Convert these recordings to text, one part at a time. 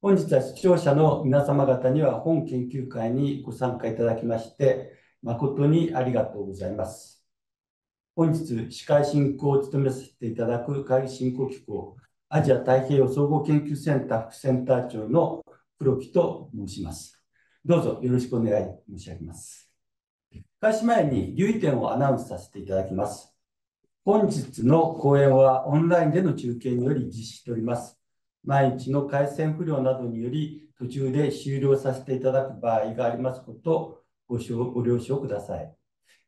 本日は視聴者の皆様方には本研究会にご参加いただきまして誠にありがとうございます。本日司会進行を務めさせていただく会議進行機構アジア太平洋総合研究センター副センター長の黒木と申します。どうぞよろしくお願い申し上げます。開始前に留意点をアナウンスさせていただきます。本日の講演はオンラインでの中継により実施しております。毎日の回線不良などにより途中で終了させていただく場合がありますことごご了承ください。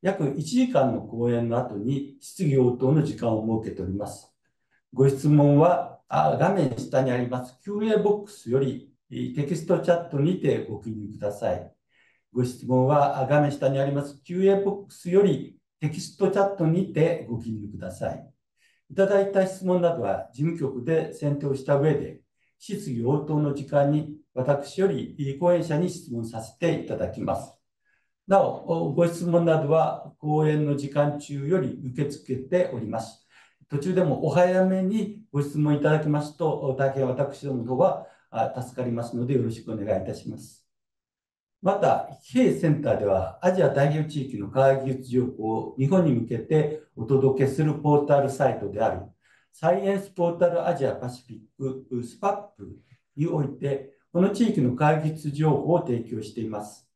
約1時間の講演の後に質疑応答の時間を設けております。ご質問はあ画面下にあります QA ボックスよりテキストチャットにてご記入ください。ご質問は画面下にあります QA ボックスよりテキストチャットにてご記入ください。いただいた質問などは事務局で選定をした上で、質疑応答の時間に私より講演者に質問させていただきます。なお、ご質問などは講演の時間中より受け付けております。途中でもお早めにご質問いただきますと、大変私どもの方は助かりますのでよろしくお願いいたします。また、非センターでは、アジア太平洋地域の科学技術情報を日本に向けてお届けするポータルサイトである、サイエンスポータルアジアパシフィックスパップにおいて、この地域の科学技術情報を提供しています。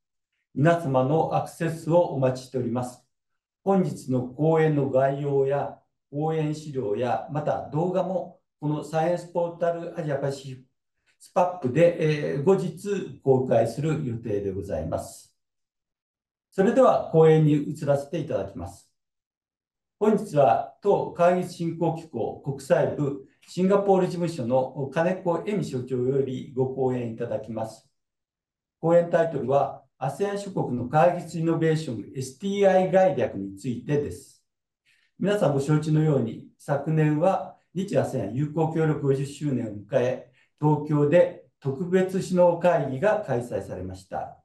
皆様のアクセスをお待ちしております。本日の講演の概要や、講演資料や、また動画も、このサイエンスポータルアジアパシフィックスパップで、え後日公開する予定でございます。それでは講演に移らせていただきます。本日は当会議振興機構国際部シンガポール事務所の金子恵美所長よりご講演いただきます。講演タイトルは ASEAN 諸国の会議室イノベーション STI 概略についてです。皆さんご承知のように昨年は日 ASEAN 友好協力50周年を迎え東京で特別首脳会議が開催されました。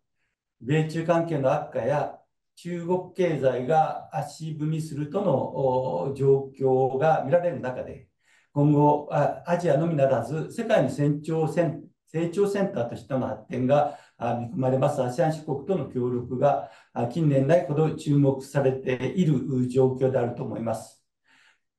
米中関係の悪化や中国経済が足踏みするとの状況が見られる中で、今後、アジアのみならず、世界の成長セン成長センターとしての発展が見込まれます ASEAN 諸国との協力が近年ないほど注目されている状況であると思います。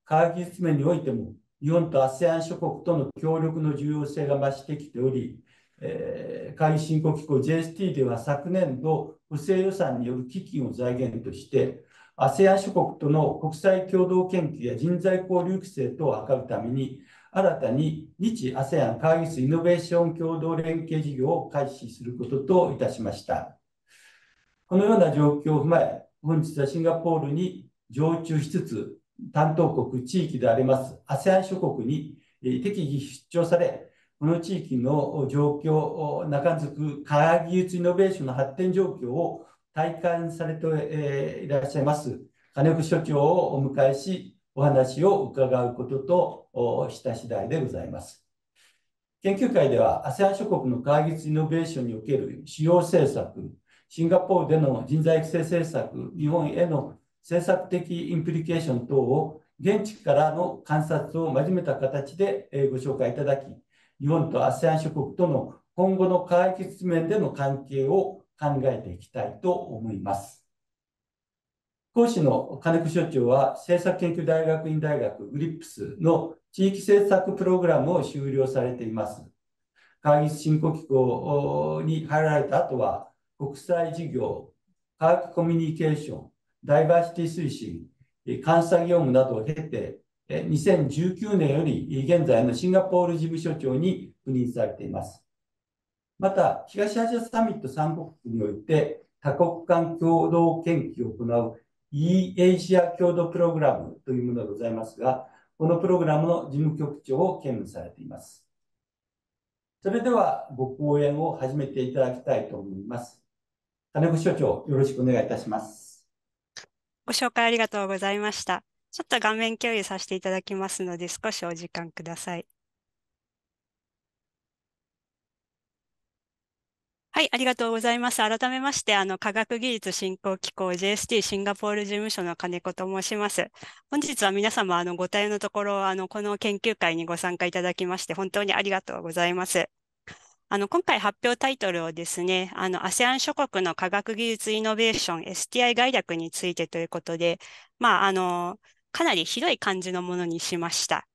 科学技術面においても、日本と ASEAN 諸国との協力の重要性が増してきており、えー、会議振興機構 JST では昨年度補正予算による基金を財源として ASEAN 諸国との国際共同研究や人材交流規制等を図るために新たに日 ASEAN 会議室イノベーション共同連携事業を開始することといたしましたこのような状況を踏まえ本日はシンガポールに常駐しつつ担当国、地域であります ASEAN 諸国に適宜出張され、この地域の状況を中づく科学技術イノベーションの発展状況を体感されていらっしゃいます金子所長をお迎えし、お話を伺うこととした次第でございます。研究会では ASEAN 諸国の科学技術イノベーションにおける主要政策、シンガポールでの人材育成政策、日本への政策的インプリケーション等を現地からの観察を交めた形でご紹介いただき、日本と ASEAN 諸国との今後の解決面での関係を考えていきたいと思います。講師の金子所長は、政策研究大学院大学グリップスの地域政策プログラムを終了されています。会議振興機構に入られた後は、国際事業、科学コミュニケーション、ダイバーシティ推進、監査業務などを経て、2019年より現在のシンガポール事務所長に赴任されています。また、東アジアサミット3国において、多国間共同研究を行う e a s シア共同プログラムというものがございますが、このプログラムの事務局長を兼務されています。それでは、ご講演を始めていただきたいと思います。金子所長、よろしくお願いいたします。ご紹介ありがとうございました。ちょっと画面共有させていただきますので、少しお時間ください。はい、ありがとうございます。改めまして、あの、科学技術振興機構 JST シンガポール事務所の金子と申します。本日は皆様、あの、ご対応のところ、あの、この研究会にご参加いただきまして、本当にありがとうございます。あの、今回発表タイトルをですね、あの、ASEAN 諸国の科学技術イノベーション STI 概略についてということで、まあ、あの、かなり広い感じのものにしました。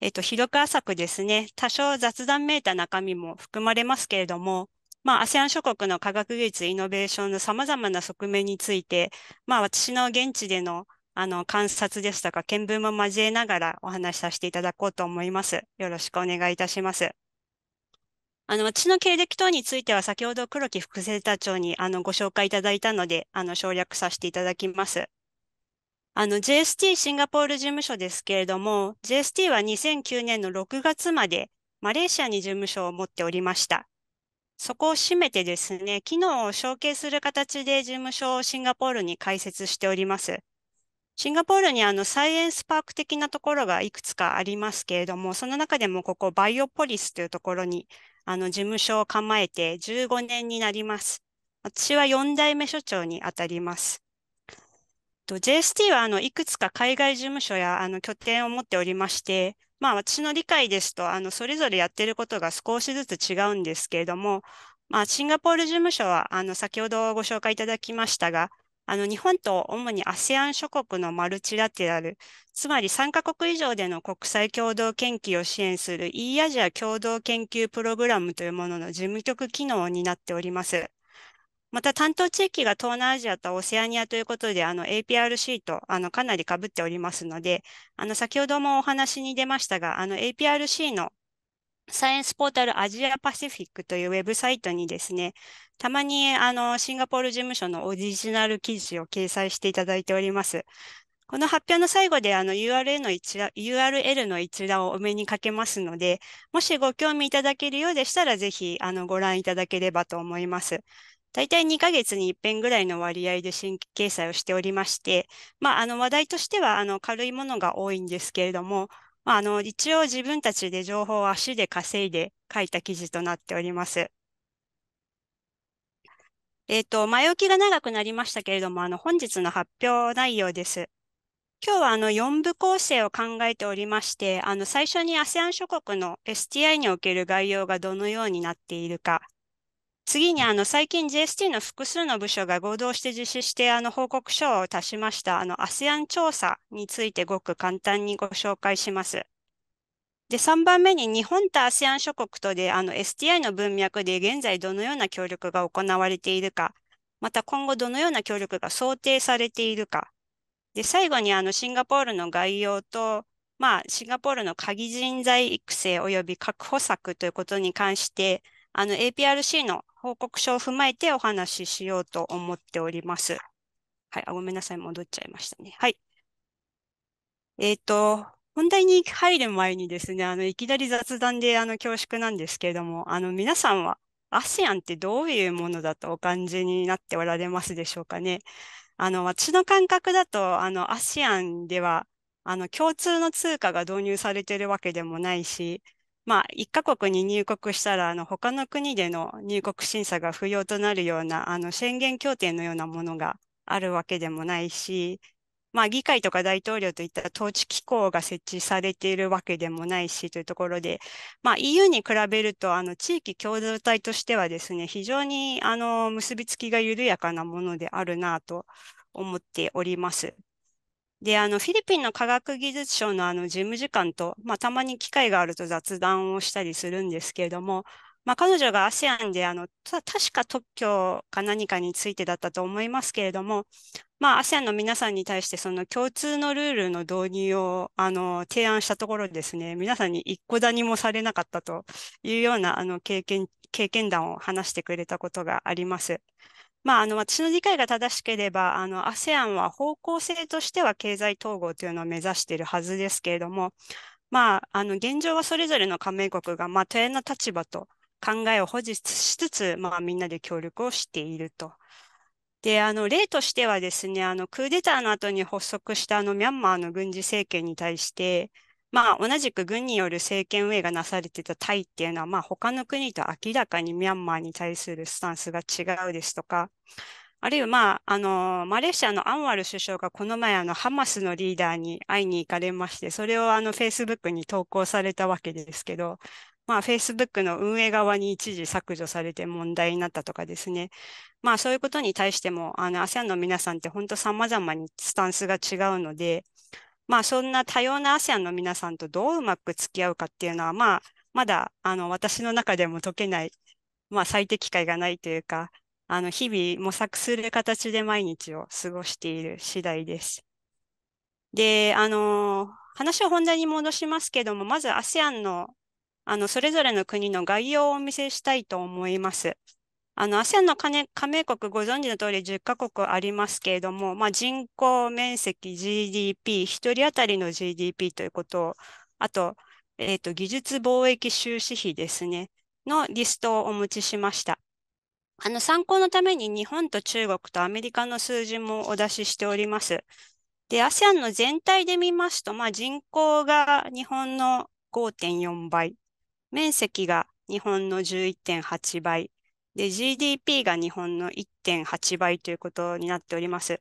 えっと、広く浅くですね、多少雑談めいた中身も含まれますけれども、まあ、ASEAN 諸国の科学技術イノベーションの様々な側面について、まあ、私の現地でのあの、観察でしたか、見聞も交えながらお話しさせていただこうと思います。よろしくお願いいたします。あの、私の経歴等については、先ほど黒木副セーター長にあのご紹介いただいたので、あの、省略させていただきます。あの、JST シンガポール事務所ですけれども、JST は2009年の6月までマレーシアに事務所を持っておりました。そこを閉めてですね、機能を承継する形で事務所をシンガポールに開設しております。シンガポールにあのサイエンスパーク的なところがいくつかありますけれども、その中でもここバイオポリスというところにあの、事務所を構えて15年になります。私は4代目所長にあたります。JST は、あの、いくつか海外事務所や、あの、拠点を持っておりまして、まあ、私の理解ですと、あの、それぞれやってることが少しずつ違うんですけれども、まあ、シンガポール事務所は、あの、先ほどご紹介いただきましたが、あの日本と主に ASEAN 諸国のマルチラテラル、つまり3カ国以上での国際共同研究を支援する e アジア共同研究プログラムというものの事務局機能になっております。また担当地域が東南アジアとオセアニアということで、あの APRC とあのかなりかぶっておりますので、あの先ほどもお話に出ましたが、あの APRC のサイエンスポータルアジアパシフィックというウェブサイトにですね、たまにあのシンガポール事務所のオリジナル記事を掲載していただいております。この発表の最後であの URL の一覧、URL の一覧をお目にかけますので、もしご興味いただけるようでしたら、ぜひあのご覧いただければと思います。大体2ヶ月に1遍ぐらいの割合で新規掲載をしておりまして、まあ、あの話題としてはあの軽いものが多いんですけれども、まあ、あの、一応自分たちで情報を足で稼いで書いた記事となっております。えっ、ー、と、前置きが長くなりましたけれども、あの、本日の発表内容です。今日はあの4部構成を考えておりまして、あの最初に ASEAN 諸国の STI における概要がどのようになっているか、次にあの最近 JST の複数の部署が合同して実施してあの報告書を出しましたあの ASEAN 調査についてごく簡単にご紹介します。で3番目に日本と ASEAN 諸国とであの STI の文脈で現在どのような協力が行われているかまた今後どのような協力が想定されているかで最後にあのシンガポールの概要とまあ、シンガポールの鍵人材育成及び確保策ということに関して、あの APRC の報告書を踏まえてお話ししようと思っております。はい、あごめんなさい、戻っちゃいましたね。はい。えっ、ー、と、本題に入る前にですね、あの、いきなり雑談であの恐縮なんですけれども、あの、皆さんは ASEAN ってどういうものだとお感じになっておられますでしょうかね。あの、私の感覚だと、あの、ASEAN では、あの、共通の通貨が導入されてるわけでもないし、まあ、一カ国に入国したら、あの、他の国での入国審査が不要となるような、あの、宣言協定のようなものがあるわけでもないし、まあ、議会とか大統領といった統治機構が設置されているわけでもないしというところで、まあ、EU に比べると、あの、地域共同体としてはですね、非常に、あの、結びつきが緩やかなものであるなと思っております。で、あの、フィリピンの科学技術省のあの、事務次官と、まあ、たまに機会があると雑談をしたりするんですけれども、まあ、彼女が ASEAN で、あの、確か特許か何かについてだったと思いますけれども、まあ、ASEAN の皆さんに対して、その共通のルールの導入を、あの、提案したところですね、皆さんに一個だにもされなかったというような、あの、経験、経験談を話してくれたことがあります。まあ、あの、私の理解が正しければ、あの、ASEAN は方向性としては経済統合というのを目指しているはずですけれども、まあ、あの、現状はそれぞれの加盟国が、まあ、多様な立場と考えを保持しつつ、まあ、みんなで協力をしていると。で、あの、例としてはですね、あの、クーデターの後に発足したあの、ミャンマーの軍事政権に対して、まあ、同じく軍による政権運営がなされてたタイっていうのは、まあ、他の国と明らかにミャンマーに対するスタンスが違うですとか、あるいは、まあ、あの、マレーシアのアンワル首相がこの前、あの、ハマスのリーダーに会いに行かれまして、それをあの、Facebook に投稿されたわけですけど、まあ、Facebook の運営側に一時削除されて問題になったとかですね。まあ、そういうことに対しても、あの、ASEAN の皆さんって本当様々にスタンスが違うので、まあそんな多様な ASEAN の皆さんとどううまく付き合うかっていうのは、まあまだあの私の中でも解けない、まあ最適解がないというか、あの日々模索する形で毎日を過ごしている次第です。で、あの、話を本題に戻しますけども、まず ASEAN のあのそれぞれの国の概要をお見せしたいと思います。あの、ASEAN の加盟国ご存知の通り10カ国ありますけれども、まあ、人口、面積、GDP、1人当たりの GDP ということを、あと、えっ、ー、と、技術貿易収支費ですね、のリストをお持ちしました。あの、参考のために日本と中国とアメリカの数字もお出ししております。で、ASEAN の全体で見ますと、まあ、人口が日本の5.4倍、面積が日本の11.8倍、で、GDP が日本の1.8倍ということになっております。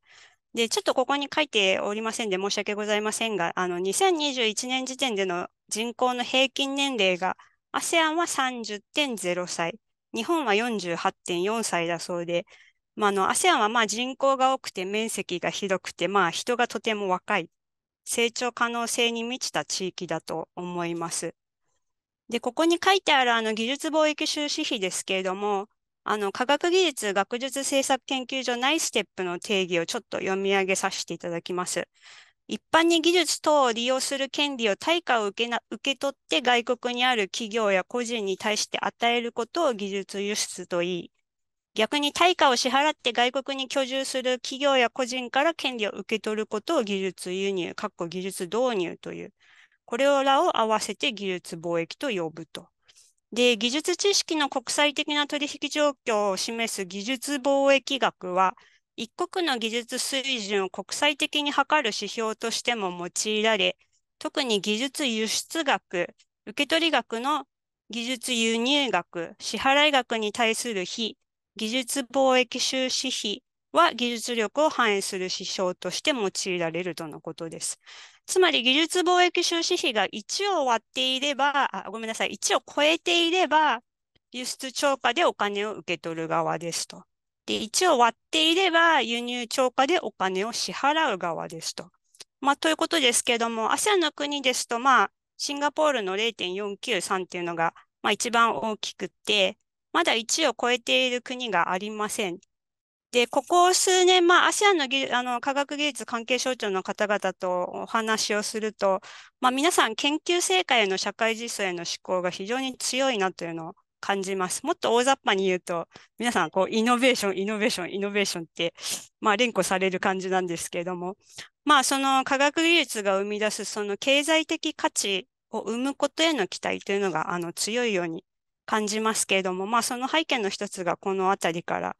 で、ちょっとここに書いておりませんで申し訳ございませんが、あの、2021年時点での人口の平均年齢が、ASEAN は30.0歳、日本は48.4歳だそうで、まあ、あの、ASEAN はまあ人口が多くて面積が広くて、まあ人がとても若い、成長可能性に満ちた地域だと思います。で、ここに書いてあるあの技術貿易収支費ですけれども、あの、科学技術学術政策研究所内ステップの定義をちょっと読み上げさせていただきます。一般に技術等を利用する権利を対価を受けな受け取って外国にある企業や個人に対して与えることを技術輸出といい、逆に対価を支払って外国に居住する企業や個人から権利を受け取ることを技術輸入、かっこ技術導入という、これらを合わせて技術貿易と呼ぶと。で、技術知識の国際的な取引状況を示す技術貿易額は、一国の技術水準を国際的に測る指標としても用いられ、特に技術輸出額、受取額の技術輸入額、支払額に対する非、技術貿易収支費は技術力を反映する指標として用いられるとのことです。つまり技術貿易収支費が1を割っていれば、あごめんなさい、1を超えていれば、輸出超過でお金を受け取る側ですと。で、1を割っていれば、輸入超過でお金を支払う側ですと。まあ、ということですけれども、ASEAN の国ですと、まあ、シンガポールの0.493っていうのが、まあ、一番大きくて、まだ1を超えている国がありません。で、ここ数年、まあ、ASEAN の技あの科学技術関係省庁の方々とお話をすると、まあ、皆さん研究成果への社会実装への思考が非常に強いなというのを感じます。もっと大雑把に言うと、皆さんこうイノベーション、イノベーション、イノベーションって、まあ、連呼される感じなんですけれども、まあ、その科学技術が生み出すその経済的価値を生むことへの期待というのがあの強いように感じますけれども、まあ、その背景の一つがこのあたりから、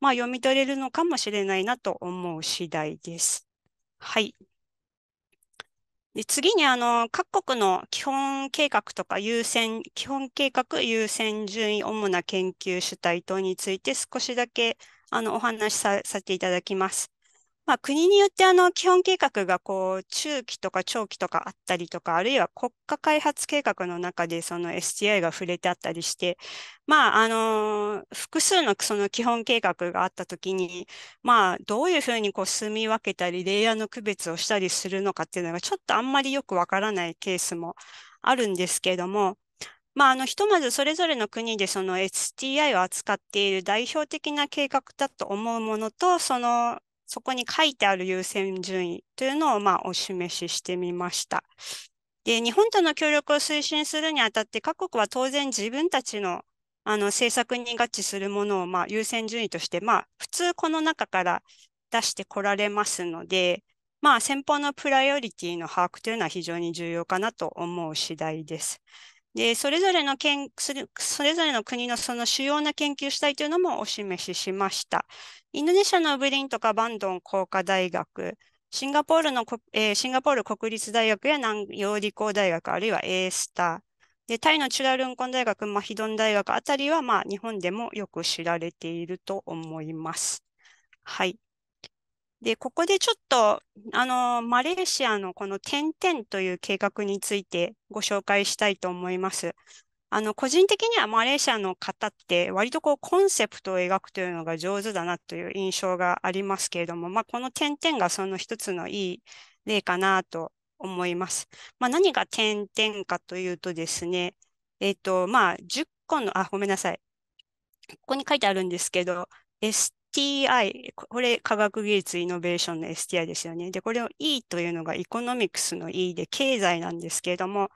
まあ、読み取れるのかもしれないなと思う次第です。はい。で次に、あの、各国の基本計画とか優先、基本計画優先順位、主な研究主体等について少しだけあのお話しさせていただきます。まあ、国によってあの基本計画がこう中期とか長期とかあったりとか、あるいは国家開発計画の中でその STI が触れてあったりして、まあ、あの、複数のその基本計画があったときに、まあ、どういうふうにこう住み分けたり、レイヤーの区別をしたりするのかっていうのがちょっとあんまりよくわからないケースもあるんですけれども、まあ、あの、ひとまずそれぞれの国でその STI を扱っている代表的な計画だと思うものと、そのそこに書いてある優先順位というのを、まあ、お示ししてみました。で、日本との協力を推進するにあたって、各国は当然自分たちのあの政策に合致するものを、まあ、優先順位として、まあ、普通この中から出してこられますので、まあ、先方のプライオリティの把握というのは非常に重要かなと思う次第です。で、それぞれの研、それぞれの国のその主要な研究主体というのもお示ししました。インドネシアのブリンとかバンドン工科大学、シンガポールの、えー、シンガポール国立大学や南洋理工大学、あるいはエースター、でタイのチュラルンコン大学、マヒドン大学あたりは、まあ、日本でもよく知られていると思います。はい。で、ここでちょっと、あの、マレーシアのこの点々という計画についてご紹介したいと思います。あの、個人的にはマレーシアの方って割とこうコンセプトを描くというのが上手だなという印象がありますけれども、まあ、この点々がその一つのいい例かなと思います。まあ、何が点々かというとですね、えっ、と、まあ、10個の、あ、ごめんなさい。ここに書いてあるんですけど、エス STI、これ科学技術イノベーションの STI ですよね。で、これを E というのがエコノミクスの E で経済なんですけれども、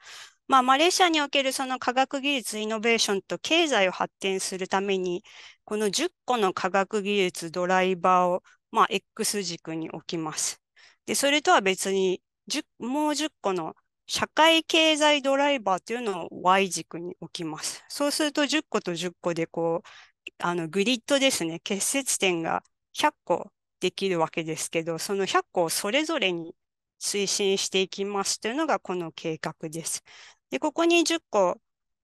まあ、マレーシアにおけるその科学技術イノベーションと経済を発展するために、この10個の科学技術ドライバーを、まあ、X 軸に置きます。で、それとは別に、もう10個の社会経済ドライバーというのを Y 軸に置きます。そうすると10個と10個でこう、あのグリッドですね、結節点が100個できるわけですけど、その100個をそれぞれに推進していきますというのがこの計画です。で、ここに10個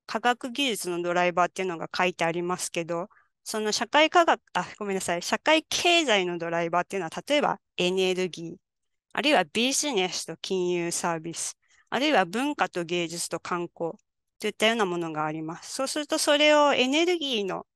科学技術のドライバーっていうのが書いてありますけど、その社会科学、あ、ごめんなさい、社会経済のドライバーっていうのは、例えばエネルギー、あるいはビジネスと金融サービス、あるいは文化と芸術と観光といったようなものがあります。そうすると、それをエネルギーの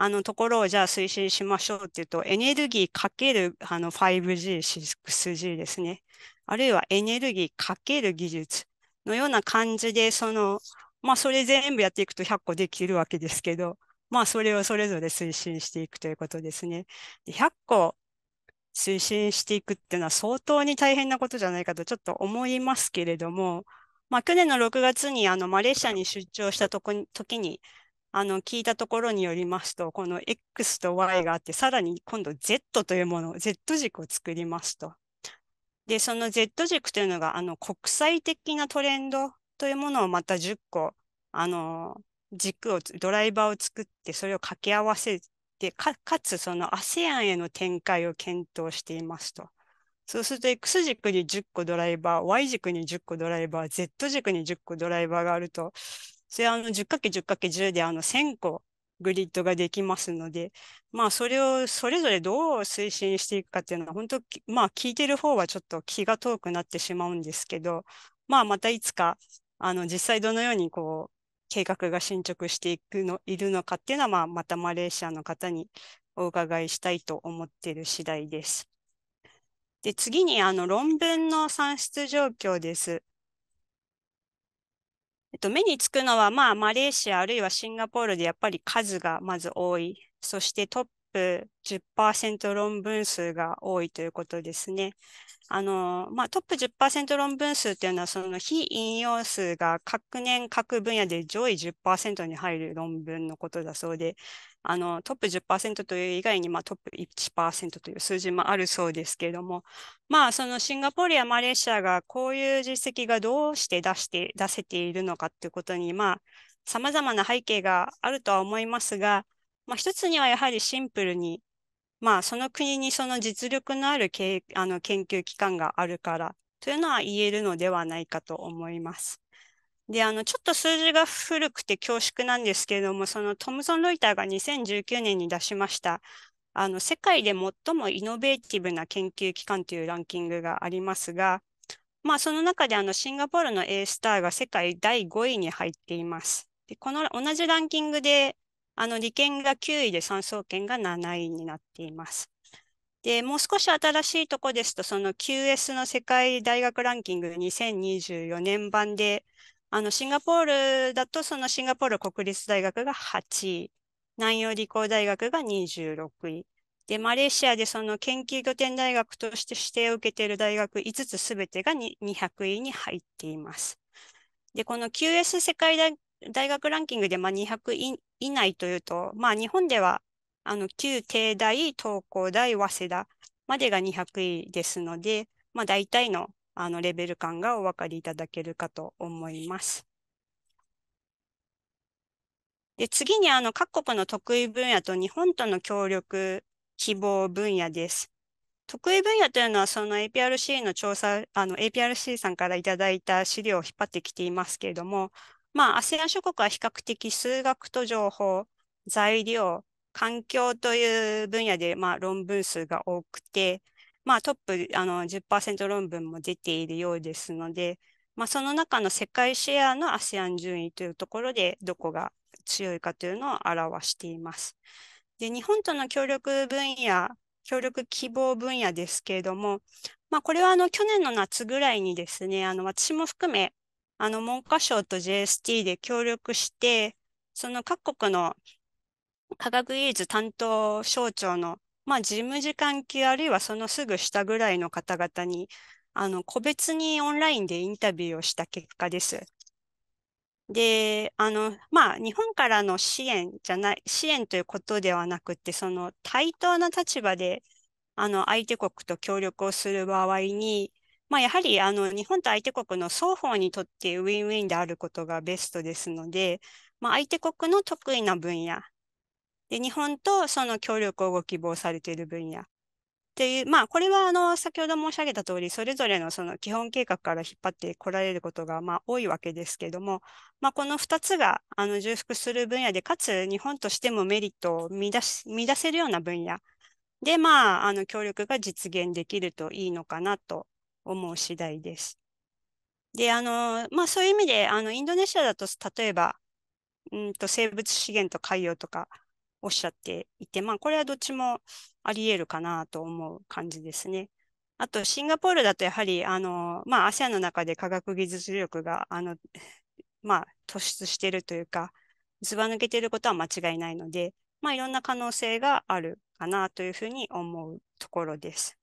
あのところをじゃあ推進しましょうっていうと、エネルギーかけるあの 5G、6G ですね。あるいはエネルギーかける技術のような感じで、その、まあそれ全部やっていくと100個できるわけですけど、まあそれをそれぞれ推進していくということですね。100個推進していくっていうのは相当に大変なことじゃないかとちょっと思いますけれども、まあ去年の6月にあのマレーシアに出張したとこに時に、あの、聞いたところによりますと、この X と Y があって、さらに今度 Z というもの、Z 軸を作りますと。で、その Z 軸というのが、あの、国際的なトレンドというものをまた10個、あの、軸を、ドライバーを作って、それを掛け合わせて、かかつその ASEAN への展開を検討していますと。そうすると X 軸に10個ドライバー、Y 軸に10個ドライバー、Z 軸に10個ドライバーがあると、それあの 10×10×10 であの1000個グリッドができますので、まあそれをそれぞれどう推進していくかっていうのは本当、まあ聞いてる方はちょっと気が遠くなってしまうんですけど、まあまたいつか、あの実際どのようにこう計画が進捗していくの、いるのかっていうのは、まあまたマレーシアの方にお伺いしたいと思っている次第です。で、次にあの論文の算出状況です。っと、目につくのは、まあ、マレーシアあるいはシンガポールでやっぱり数がまず多い。そしてトップ10%論文数が多いということですね。あの、まあ、トップ10%論文数というのは、その非引用数が各年各分野で上位10%に入る論文のことだそうで、あの、トップ10%という以外に、まあ、トップ1%という数字もあるそうですけれども、まあ、そのシンガポールやマレーシアがこういう実績がどうして出して、出せているのかということに、まあ、様々な背景があるとは思いますが、まあ、一つにはやはりシンプルに、まあ、その国にその実力のあるけあの研究機関があるからというのは言えるのではないかと思います。で、あの、ちょっと数字が古くて恐縮なんですけれども、そのトムソン・ロイターが2019年に出しました、あの、世界で最もイノベーティブな研究機関というランキングがありますが、まあ、その中であの、シンガポールの A スターが世界第5位に入っています。で、この同じランキングで、あの理研が9位で産総研が7位になっています。で、もう少し新しいとこですと、その QS の世界大学ランキング2024年版で、あのシンガポールだとそのシンガポール国立大学が8位、南洋理工大学が26位。で、マレーシアでその研究拠点大学として指定を受けている大学5つすべてが200位に入っています。で、この QS 世界大学ランキングでまあ200位以内というと、まあ日本では、あの、旧帝大、東工大、早稲田までが200位ですので、まあ大体のあのレベル感がお分かりいただけるかと思います。で次にあの各国の得意分野と日本との協力希望分野です。得意分野というのはその APRC の調査、あの APRC さんからいただいた資料を引っ張ってきていますけれども、まあ、ASEAN 諸国は比較的数学と情報、材料、環境という分野で、まあ、論文数が多くて、まあ、トップあの10%論文も出ているようですので、まあ、その中の世界シェアの ASEAN 順位というところで、どこが強いかというのを表しています。で日本との協力分野、協力希望分野ですけれども、まあ、これはあの去年の夏ぐらいにですね、あの私も含めあの、文科省と JST で協力して、その各国の科学技術担当省庁の、まあ、事務次官級あるいはそのすぐ下ぐらいの方々に、あの、個別にオンラインでインタビューをした結果です。で、あの、まあ、日本からの支援じゃない、支援ということではなくて、その対等な立場で、あの、相手国と協力をする場合に、まあ、やはりあの日本と相手国の双方にとってウィンウィンであることがベストですので、まあ、相手国の得意な分野で、日本とその協力をご希望されている分野っていう、まあ、これはあの先ほど申し上げた通り、それぞれのその基本計画から引っ張ってこられることがまあ多いわけですけども、まあ、この2つがあの重複する分野で、かつ日本としてもメリットを見出し見出せるような分野で、まあ、あの協力が実現できるといいのかなと思う次第です。で、あの、まあそういう意味で、あの、インドネシアだと、例えば、うんと、生物資源と海洋とかおっしゃっていて、まあこれはどっちもあり得るかなと思う感じですね。あと、シンガポールだとやはり、あの、まあ ASEAN の中で科学技術力が、あの、まあ突出してるというか、ずば抜けてることは間違いないので、まあいろんな可能性があるかなというふうに思うところです。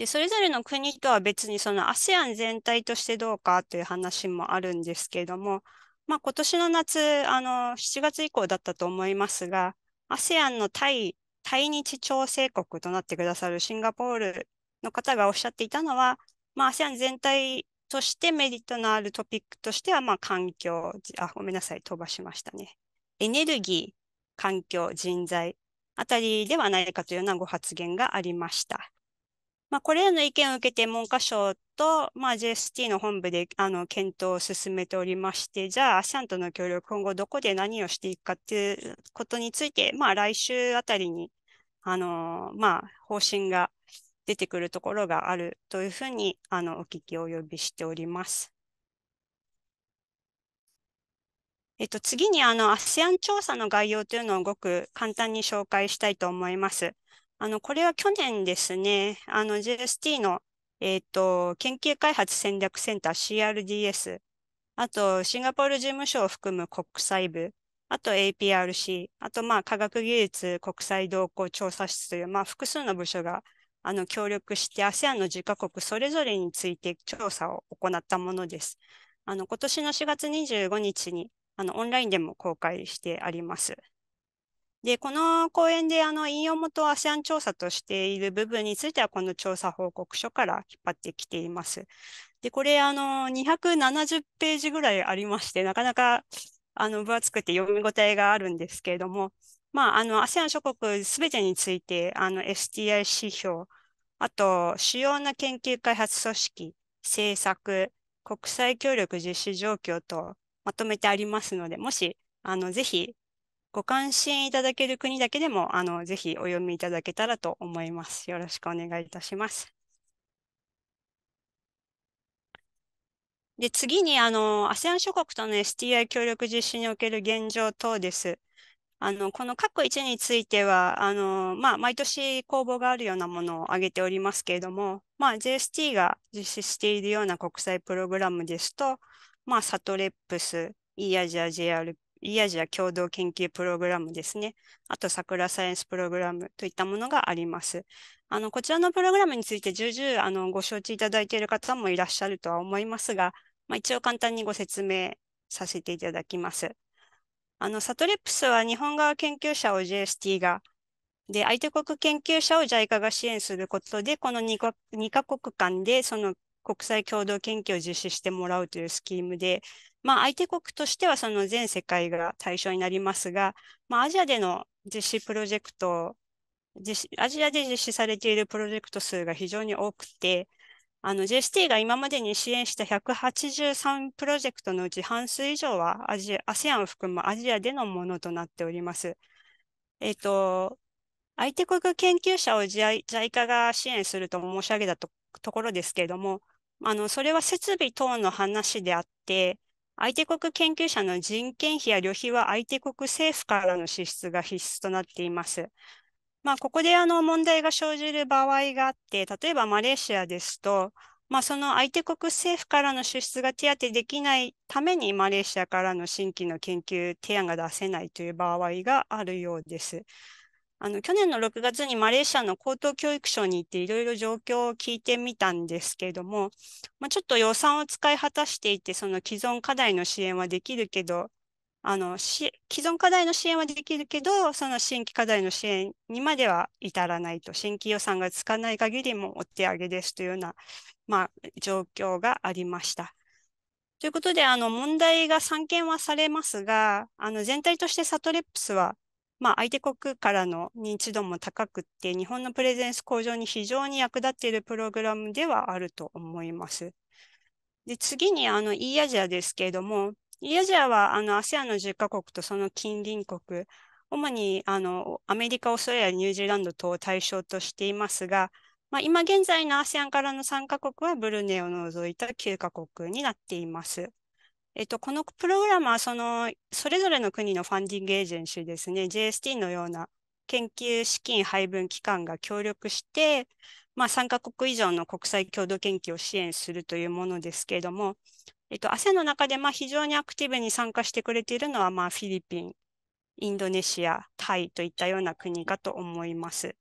で、それぞれの国とは別にその ASEAN 全体としてどうかという話もあるんですけれども、まあ今年の夏、あの、7月以降だったと思いますが、ASEAN の対、対日調整国となってくださるシンガポールの方がおっしゃっていたのは、まあ ASEAN 全体としてメリットのあるトピックとしては、まあ環境、あ、ごめんなさい、飛ばしましたね。エネルギー、環境、人材あたりではないかというようなご発言がありました。まあ、これらの意見を受けて文科省と、まあ、JST の本部であの検討を進めておりまして、じゃあ ASEAN との協力今後どこで何をしていくかっていうことについて、まあ、来週あたりに、あのまあ、方針が出てくるところがあるというふうにあのお聞きをお呼びしております。えっと、次にあの ASEAN 調査の概要というのをごく簡単に紹介したいと思います。あの、これは去年ですね、あの JST の、えっ、と、研究開発戦略センター CRDS、あと、シンガポール事務所を含む国際部、あと APRC、あと、まあ、科学技術国際動向調査室という、まあ、複数の部署が、あの、協力して ASEAN の10カ国それぞれについて調査を行ったものです。あの、今年の4月25日に、あの、オンラインでも公開してあります。で、この講演であの引用元 ASEAN 調査としている部分については、この調査報告書から引っ張ってきています。で、これ、あの、270ページぐらいありまして、なかなかあの分厚くて読み応えがあるんですけれども、まあ、あの、ASEAN 諸国すべてについて、あの、STI 指標、あと、主要な研究開発組織、政策、国際協力実施状況とまとめてありますので、もし、あの、ぜひ、ご関心いただける国だけでも、あの、ぜひお読みいただけたらと思います。よろしくお願いいたします。で、次に、あの、ASEAN 諸国との STI 協力実施における現状等です。あの、この各1については、あの、まあ、毎年公募があるようなものを挙げておりますけれども、まあ、JST が実施しているような国際プログラムですと、まあ、サトレップス、イアジア JRP、イアジア共同研究プログラムですね。あと、桜サイエンスプログラムといったものがあります。あの、こちらのプログラムについて重々、あの、ご承知いただいている方もいらっしゃるとは思いますが、まあ、一応簡単にご説明させていただきます。あの、サトリップスは日本側研究者を JST が、で、相手国研究者を JICA が支援することで、この2か ,2 カ国間でその国際共同研究を実施してもらうというスキームで、まあ、相手国としてはその全世界が対象になりますが、まあ、アジアでの実施プロジェクト、実アジアで実施されているプロジェクト数が非常に多くて、JST が今までに支援した183プロジェクトのうち半数以上はアジア ASEAN を含むアジアでのものとなっております。えっ、ー、と、相手国研究者を JICA が支援すると申し上げたところですけれども、あのそれは設備等の話であって、相手国研究者の人件費や旅費は相手国政府からの支出が必須となっています。まあ、ここであの問題が生じる場合があって、例えばマレーシアですと、まあ、その相手国政府からの支出が手当できないためにマレーシアからの新規の研究提案が出せないという場合があるようです。あの、去年の6月にマレーシアの高等教育省に行っていろいろ状況を聞いてみたんですけれども、まあ、ちょっと予算を使い果たしていて、その既存課題の支援はできるけど、あの、既存課題の支援はできるけど、その新規課題の支援にまでは至らないと、新規予算がつかない限りもお手上げですというような、まあ、状況がありました。ということで、あの、問題が散見はされますが、あの、全体としてサトレップスはまあ、相手国からの認知度も高くって、日本のプレゼンス向上に非常に役立っているプログラムではあると思います。で次にあの e アジアですけれども、e アジアはあの ASEAN の10カ国とその近隣国、主にあのアメリカ、オーストラリア、ニュージーランド等を対象としていますが、まあ、今現在の ASEAN からの参加国はブルネを除いた9カ国になっています。えっと、このプログラムはその、それぞれの国のファンディングエージェンシーですね、JST のような研究資金配分機関が協力して、まあ、3カ国以上の国際共同研究を支援するというものですけれども、えっと、a s e の中でまあ非常にアクティブに参加してくれているのは、まあ、フィリピン、インドネシア、タイといったような国かと思います。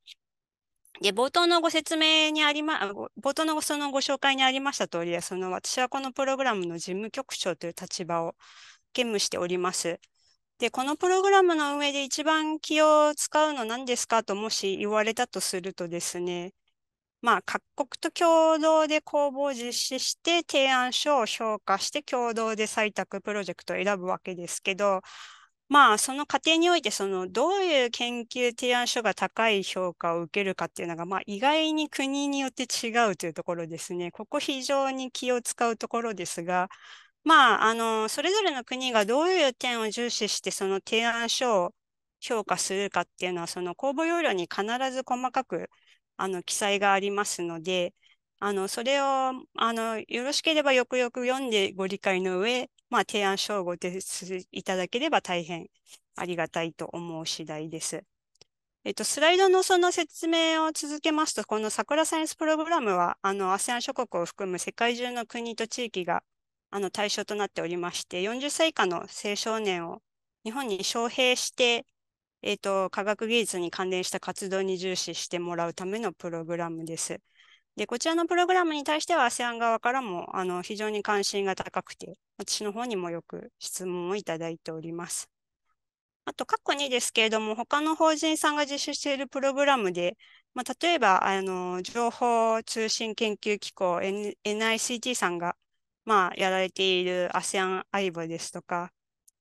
で、冒頭のご説明にありま、冒頭のそのご紹介にありました通り、その私はこのプログラムの事務局長という立場を兼務しております。で、このプログラムの上で一番気を使うの何ですかともし言われたとするとですね、まあ、各国と共同で公募を実施して、提案書を評価して、共同で採択プロジェクトを選ぶわけですけど、まあ、その過程において、その、どういう研究提案書が高い評価を受けるかっていうのが、まあ、意外に国によって違うというところですね。ここ非常に気を使うところですが、まあ、あの、それぞれの国がどういう点を重視して、その提案書を評価するかっていうのは、その公募要領に必ず細かく、あの、記載がありますので、あの、それを、あの、よろしければよくよく読んでご理解の上、まあ、提案書をご提出いただければ大変ありがたいと思う次第です。えっと、スライドのその説明を続けますと、この桜サイエンスプログラムは、あの、ASEAN 諸国を含む世界中の国と地域が、あの、対象となっておりまして、40歳以下の青少年を日本に招聘して、えっと、科学技術に関連した活動に重視してもらうためのプログラムです。で、こちらのプログラムに対しては ASEAN 側からもあの非常に関心が高くて、私の方にもよく質問をいただいております。あと、過去にですけれども、他の法人さんが実施しているプログラムで、まあ、例えばあの、情報通信研究機構 NICT さんが、まあ、やられている ASEAN イ棒ですとか、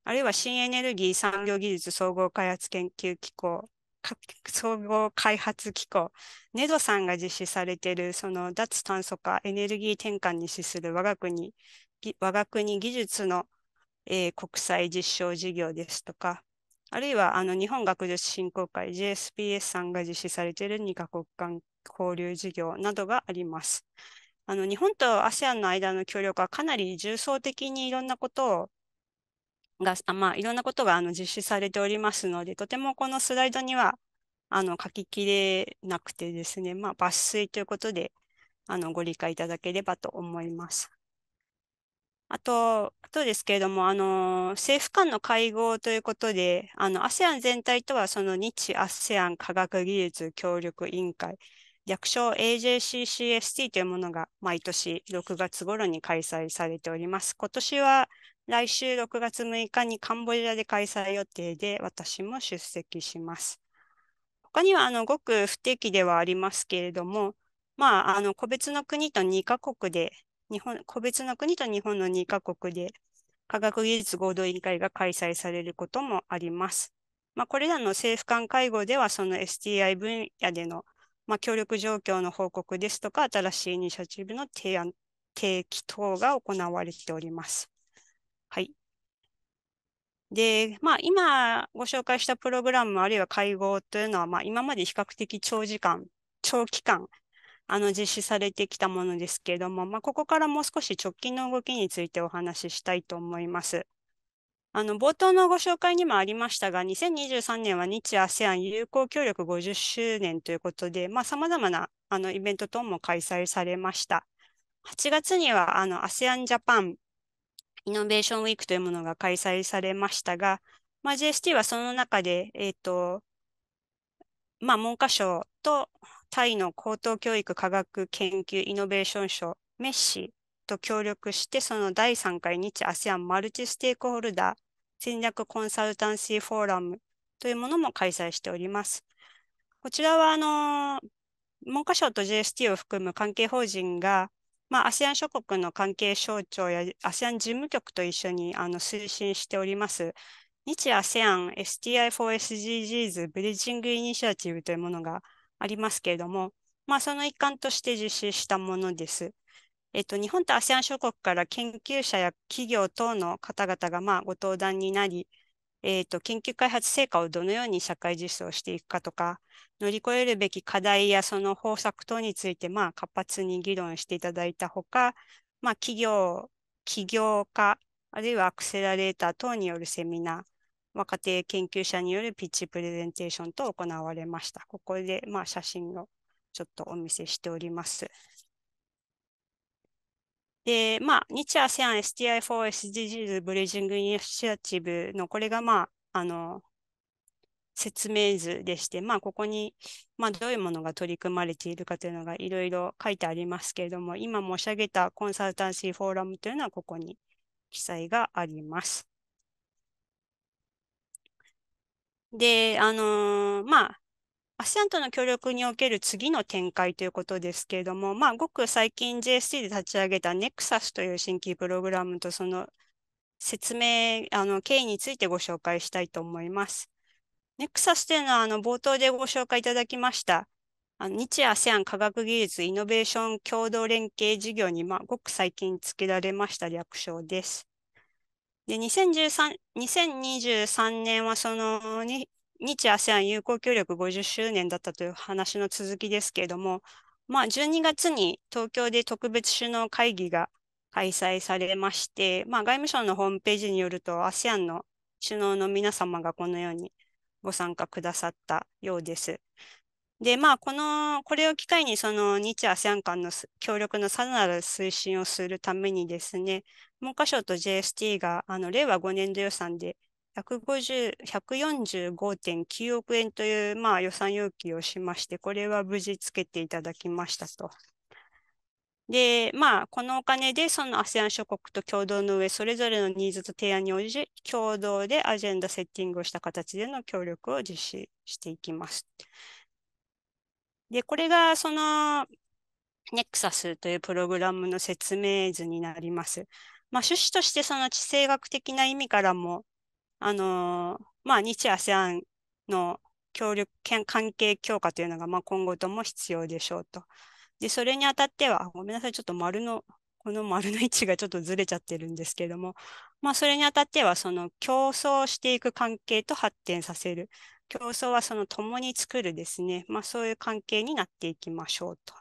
あるいは新エネルギー産業技術総合開発研究機構 総合開発機構、ネドさんが実施されている、その脱炭素化、エネルギー転換に資する我が国、我が国技術の、えー、国際実証事業ですとか、あるいはあの日本学術振興会 JSPS さんが実施されている2カ国間交流事業などがあります。あの日本と ASEAN の間の協力はかなり重層的にいろんなことをが、まあ、いろんなことがあの実施されておりますので、とてもこのスライドにはあの書ききれなくてですね、まあ、抜粋ということであのご理解いただければと思います。あと、あとですけれども、あの、政府間の会合ということで、ASEAN 全体とは、その日 ASEAN 科学技術協力委員会、略称 AJCCST というものが毎年6月頃に開催されております。今年は来週6月6日にカンボジアで開催予定で、私も出席します。他には、あの、ごく不定期ではありますけれども、まあ、あの、個別の国と2カ国で、日本、個別の国と日本の2カ国で、科学技術合同委員会が開催されることもあります。まあ、これらの政府間会合では、その STI 分野での、まあ、協力状況の報告ですとか、新しいイニシアチブの提案、提起等が行われております。はい。で、まあ、今ご紹介したプログラムあるいは会合というのは、まあ、今まで比較的長時間、長期間、あの、実施されてきたものですけれども、まあ、ここからもう少し直近の動きについてお話ししたいと思います。あの、冒頭のご紹介にもありましたが、2023年は日 ASEAN 友好協力50周年ということで、まあ、様々なあのイベント等も開催されました。8月には、あの、ASEAN ジャパンイノベーションウィークというものが開催されましたが、まあ、JST はその中で、えっ、ー、と、まあ、文科省とタイの高等教育科学研究イノベーション省、メッシと協力して、その第3回日 ASEAN マルチステークホルダー戦略コンサルタンシーフォーラムというものも開催しております。こちらは、あの、文科省と JST を含む関係法人が、まあ、ASEAN 諸国の関係省庁や ASEAN 事務局と一緒にあの推進しております、日 ASEAN s t i for s d g s ブリッジングイニシアティブというものがありますけれども、まあ、その一環として実施したものです。えっと、日本と ASEAN 諸国から研究者や企業等の方々がまあご登壇になり、えっと、研究開発成果をどのように社会実装していくかとか、乗り越えるべき課題やその方策等について、まあ、活発に議論していただいたほか、まあ、企業、起業家、あるいはアクセラレーター等によるセミナー、若手研究者によるピッチプレゼンテーションと行われました。ここで、まあ、写真をちょっとお見せしております。で、まあ、日 ASEAN STI4SDGs ブレイジングイニシアチブの、これがまあ、あの、説明図でして、まあ、ここに、まあ、どういうものが取り組まれているかというのがいろいろ書いてありますけれども、今申し上げたコンサルタンシーフォーラムというのはここに記載があります。で、あのー、まあ、ASEAN との協力における次の展開ということですけれども、まあ、ごく最近 JST で立ち上げた NEXUS という新規プログラムとその説明、あの、経緯についてご紹介したいと思います。ネクサスとのあの冒頭でご紹介いただきました、あの日 ASEAN 科学技術イノベーション共同連携事業に、まあ、ごく最近付けられました略称です。で、2013 2023年はそのに日 ASEAN 友好協力50周年だったという話の続きですけれども、まあ、12月に東京で特別首脳会議が開催されまして、まあ、外務省のホームページによると ASEAN の首脳の皆様がこのようにご参加くださったようです。で、まあ、この、これを機会に、その日アセアン間の協力のさらなる推進をするためにですね、文科省と JST が、あの、令和5年度予算で145.9億円という、まあ、予算要求をしまして、これは無事つけていただきましたとで、まあ、このお金で、その ASEAN 諸国と共同の上、それぞれのニーズと提案に応じ、共同でアジェンダセッティングをした形での協力を実施していきます。で、これが、その、ネクサスというプログラムの説明図になります。まあ、趣旨として、その地政学的な意味からも、あのー、まあ、日 ASEAN の協力、関係強化というのが、まあ、今後とも必要でしょうと。で、それにあたっては、ごめんなさい、ちょっと丸の、この丸の位置がちょっとずれちゃってるんですけども、まあ、それにあたっては、その競争していく関係と発展させる。競争はその共に作るですね。まあ、そういう関係になっていきましょうと。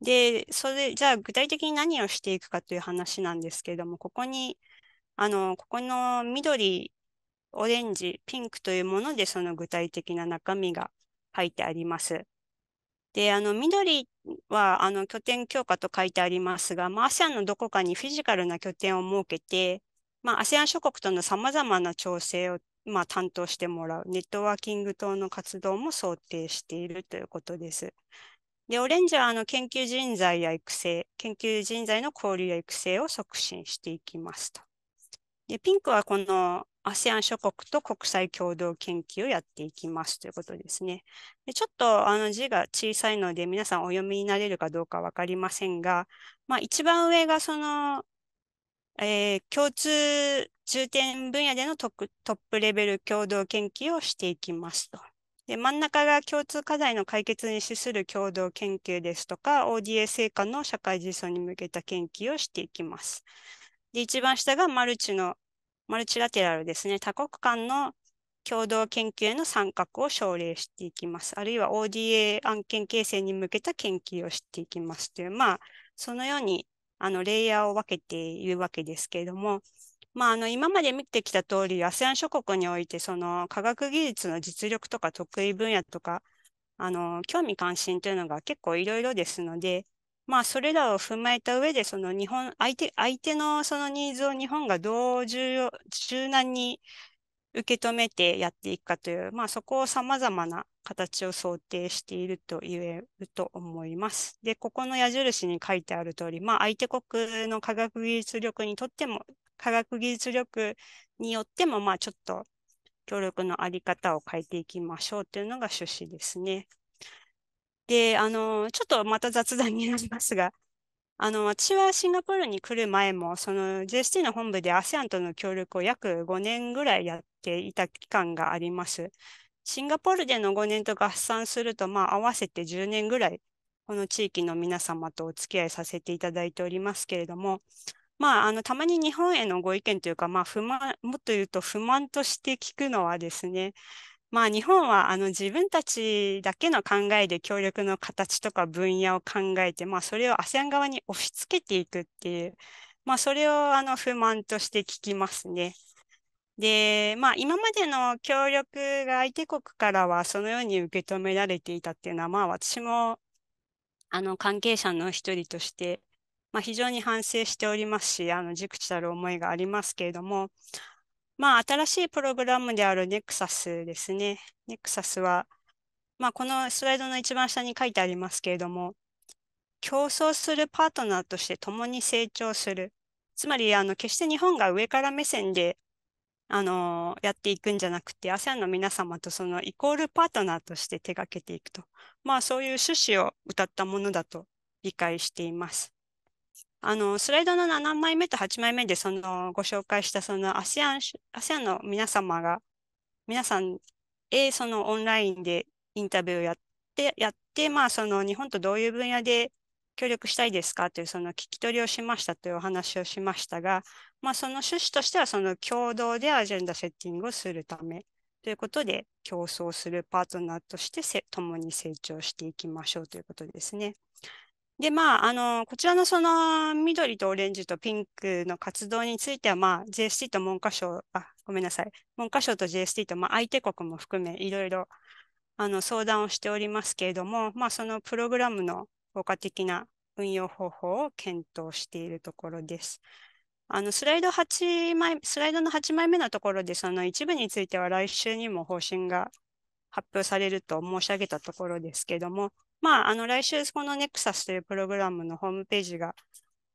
で、それ、じゃあ具体的に何をしていくかという話なんですけども、ここに、あの、ここの緑、オレンジ、ピンクというもので、その具体的な中身が書いてあります。で、あの、緑は、あの、拠点強化と書いてありますが、まあ、ASEAN のどこかにフィジカルな拠点を設けて、まあ、ASEAN 諸国との様々な調整を、まあ、担当してもらう、ネットワーキング等の活動も想定しているということです。で、オレンジはあの研究人材や育成、研究人材の交流や育成を促進していきますと。で、ピンクはこの ASEAN 諸国と国際共同研究をやっていきますということですね。でちょっとあの字が小さいので皆さんお読みになれるかどうか分かりませんが、まあ、一番上がその、えー、共通重点分野でのトップレベル共同研究をしていきますと。で真ん中が共通課題の解決に資する共同研究ですとか、ODA 成果の社会実装に向けた研究をしていきます。で一番下がマルチのマルチラテラルですね、多国間の共同研究への参画を奨励していきます。あるいは ODA 案件形成に向けた研究をしていきますという、まあ、そのように、あの、レイヤーを分けているわけですけれども、まあ、あの、今まで見てきた通り、ASEAN 諸国において、その科学技術の実力とか得意分野とか、あの、興味関心というのが結構いろいろですので、まあ、それらを踏まえた上で、その日本、相手、相手のそのニーズを日本がどう柔軟に受け止めてやっていくかという、まあ、そこを様々な形を想定していると言えると思います。で、ここの矢印に書いてある通り、まあ、相手国の科学技術力にとっても、科学技術力によっても、まあ、ちょっと協力のあり方を変えていきましょうというのが趣旨ですね。で、あの、ちょっとまた雑談になりますが、あの、私はシンガポールに来る前も、その JST の本部で ASEAN との協力を約5年ぐらいやっていた期間があります。シンガポールでの5年と合算すると、まあ合わせて10年ぐらい、この地域の皆様とお付き合いさせていただいておりますけれども、まあ、あの、たまに日本へのご意見というか、まあ、不満、もっと言うと不満として聞くのはですね、まあ日本はあの自分たちだけの考えで協力の形とか分野を考えて、まあそれを ASEAN 側に押し付けていくっていう、まあそれをあの不満として聞きますね。で、まあ今までの協力が相手国からはそのように受け止められていたっていうのは、まあ私もあの関係者の一人として、まあ非常に反省しておりますし、あの熟知たる思いがありますけれども、まあ、新しいプログラムである Nexus ですね。Nexus は、まあ、このスライドの一番下に書いてありますけれども、競争するパートナーとして共に成長する。つまり、あの、決して日本が上から目線で、あの、やっていくんじゃなくて、ASEAN の皆様とそのイコールパートナーとして手がけていくと。まあ、そういう趣旨を歌ったものだと理解しています。あの、スライドの7枚目と8枚目で、その、ご紹介した、その、ASEAN、ASEAN の皆様が、皆さんへ、その、オンラインでインタビューをやって、やって、まあ、その、日本とどういう分野で協力したいですかという、その、聞き取りをしましたというお話をしましたが、まあ、その趣旨としては、その、共同でアジェンダセッティングをするため、ということで、競争するパートナーとして共に成長していきましょうということですね。で、まあ、あの、こちらのその緑とオレンジとピンクの活動については、まあ、JST と文科省、あ、ごめんなさい。文科省と JST と、まあ、相手国も含め、いろいろ、あの、相談をしておりますけれども、まあ、そのプログラムの効果的な運用方法を検討しているところです。あの、スライド8枚、スライドの8枚目のところで、その一部については来週にも方針が発表されると申し上げたところですけれども、まあ、あの、来週、この NEXUS というプログラムのホームページが、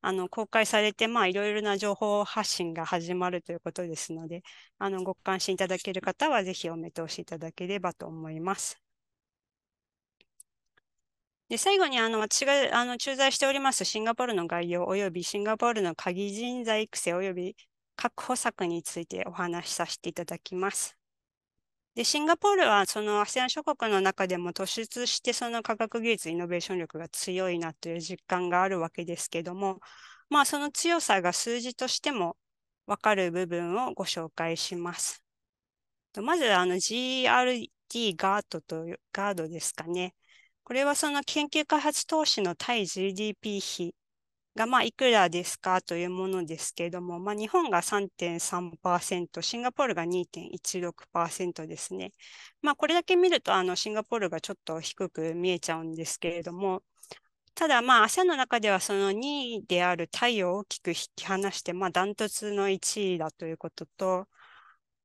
あの、公開されて、まあ、いろいろな情報発信が始まるということですので、あの、ご関心いただける方は、ぜひお目通しいただければと思います。で最後にあの私があの駐在しておりますシンガポールの概要及びシンガポールの鍵人材育成及び確保策についてお話しさせていただきます。で、シンガポールはその ASEAN 諸国の中でも突出してその科学技術イノベーション力が強いなという実感があるわけですけども、まあその強さが数字としてもわかる部分をご紹介します。まずあの GRT ガードとガードですかね。これはその研究開発投資の対 GDP 比が、まあ、いくらですかというものですけれども、まあ、日本が3.3%、シンガポールが2.16%ですね。まあ、これだけ見ると、あの、シンガポールがちょっと低く見えちゃうんですけれども、ただ、まあ、ASEAN の中ではその2位であるタイを大きく引き離して、まあ、ダントツの1位だということと、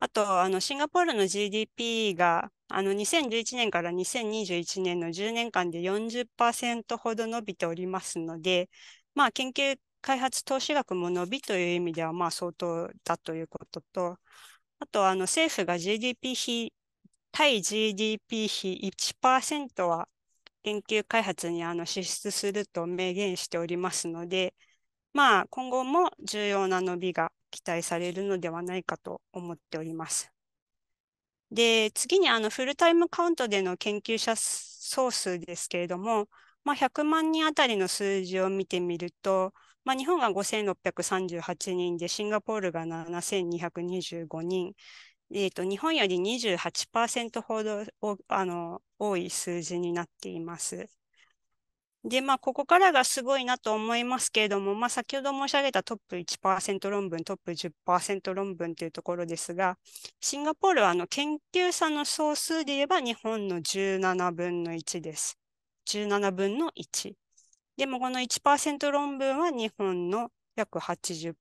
あと、あの、シンガポールの GDP が、あの、2011年から2021年の10年間で40%ほど伸びておりますので、まあ、研究開発投資額も伸びという意味では、まあ、相当だということと、あと、あの、政府が GDP 比、対 GDP 比1%は研究開発にあの支出すると明言しておりますので、まあ、今後も重要な伸びが期待されるのではないかと思っております。で、次にあのフルタイムカウントでの研究者総数ですけれども、まあ、100万人あたりの数字を見てみると、まあ、日本が5638人で、シンガポールが7225人、えーと、日本より28%ほどあの多い数字になっています。で、まあ、ここからがすごいなと思いますけれども、まあ、先ほど申し上げたトップ1%論文、トップ10%論文というところですが、シンガポールはあの研究者の総数で言えば日本の17分の1です。17分の1。でもこの1%論文は日本の約80%。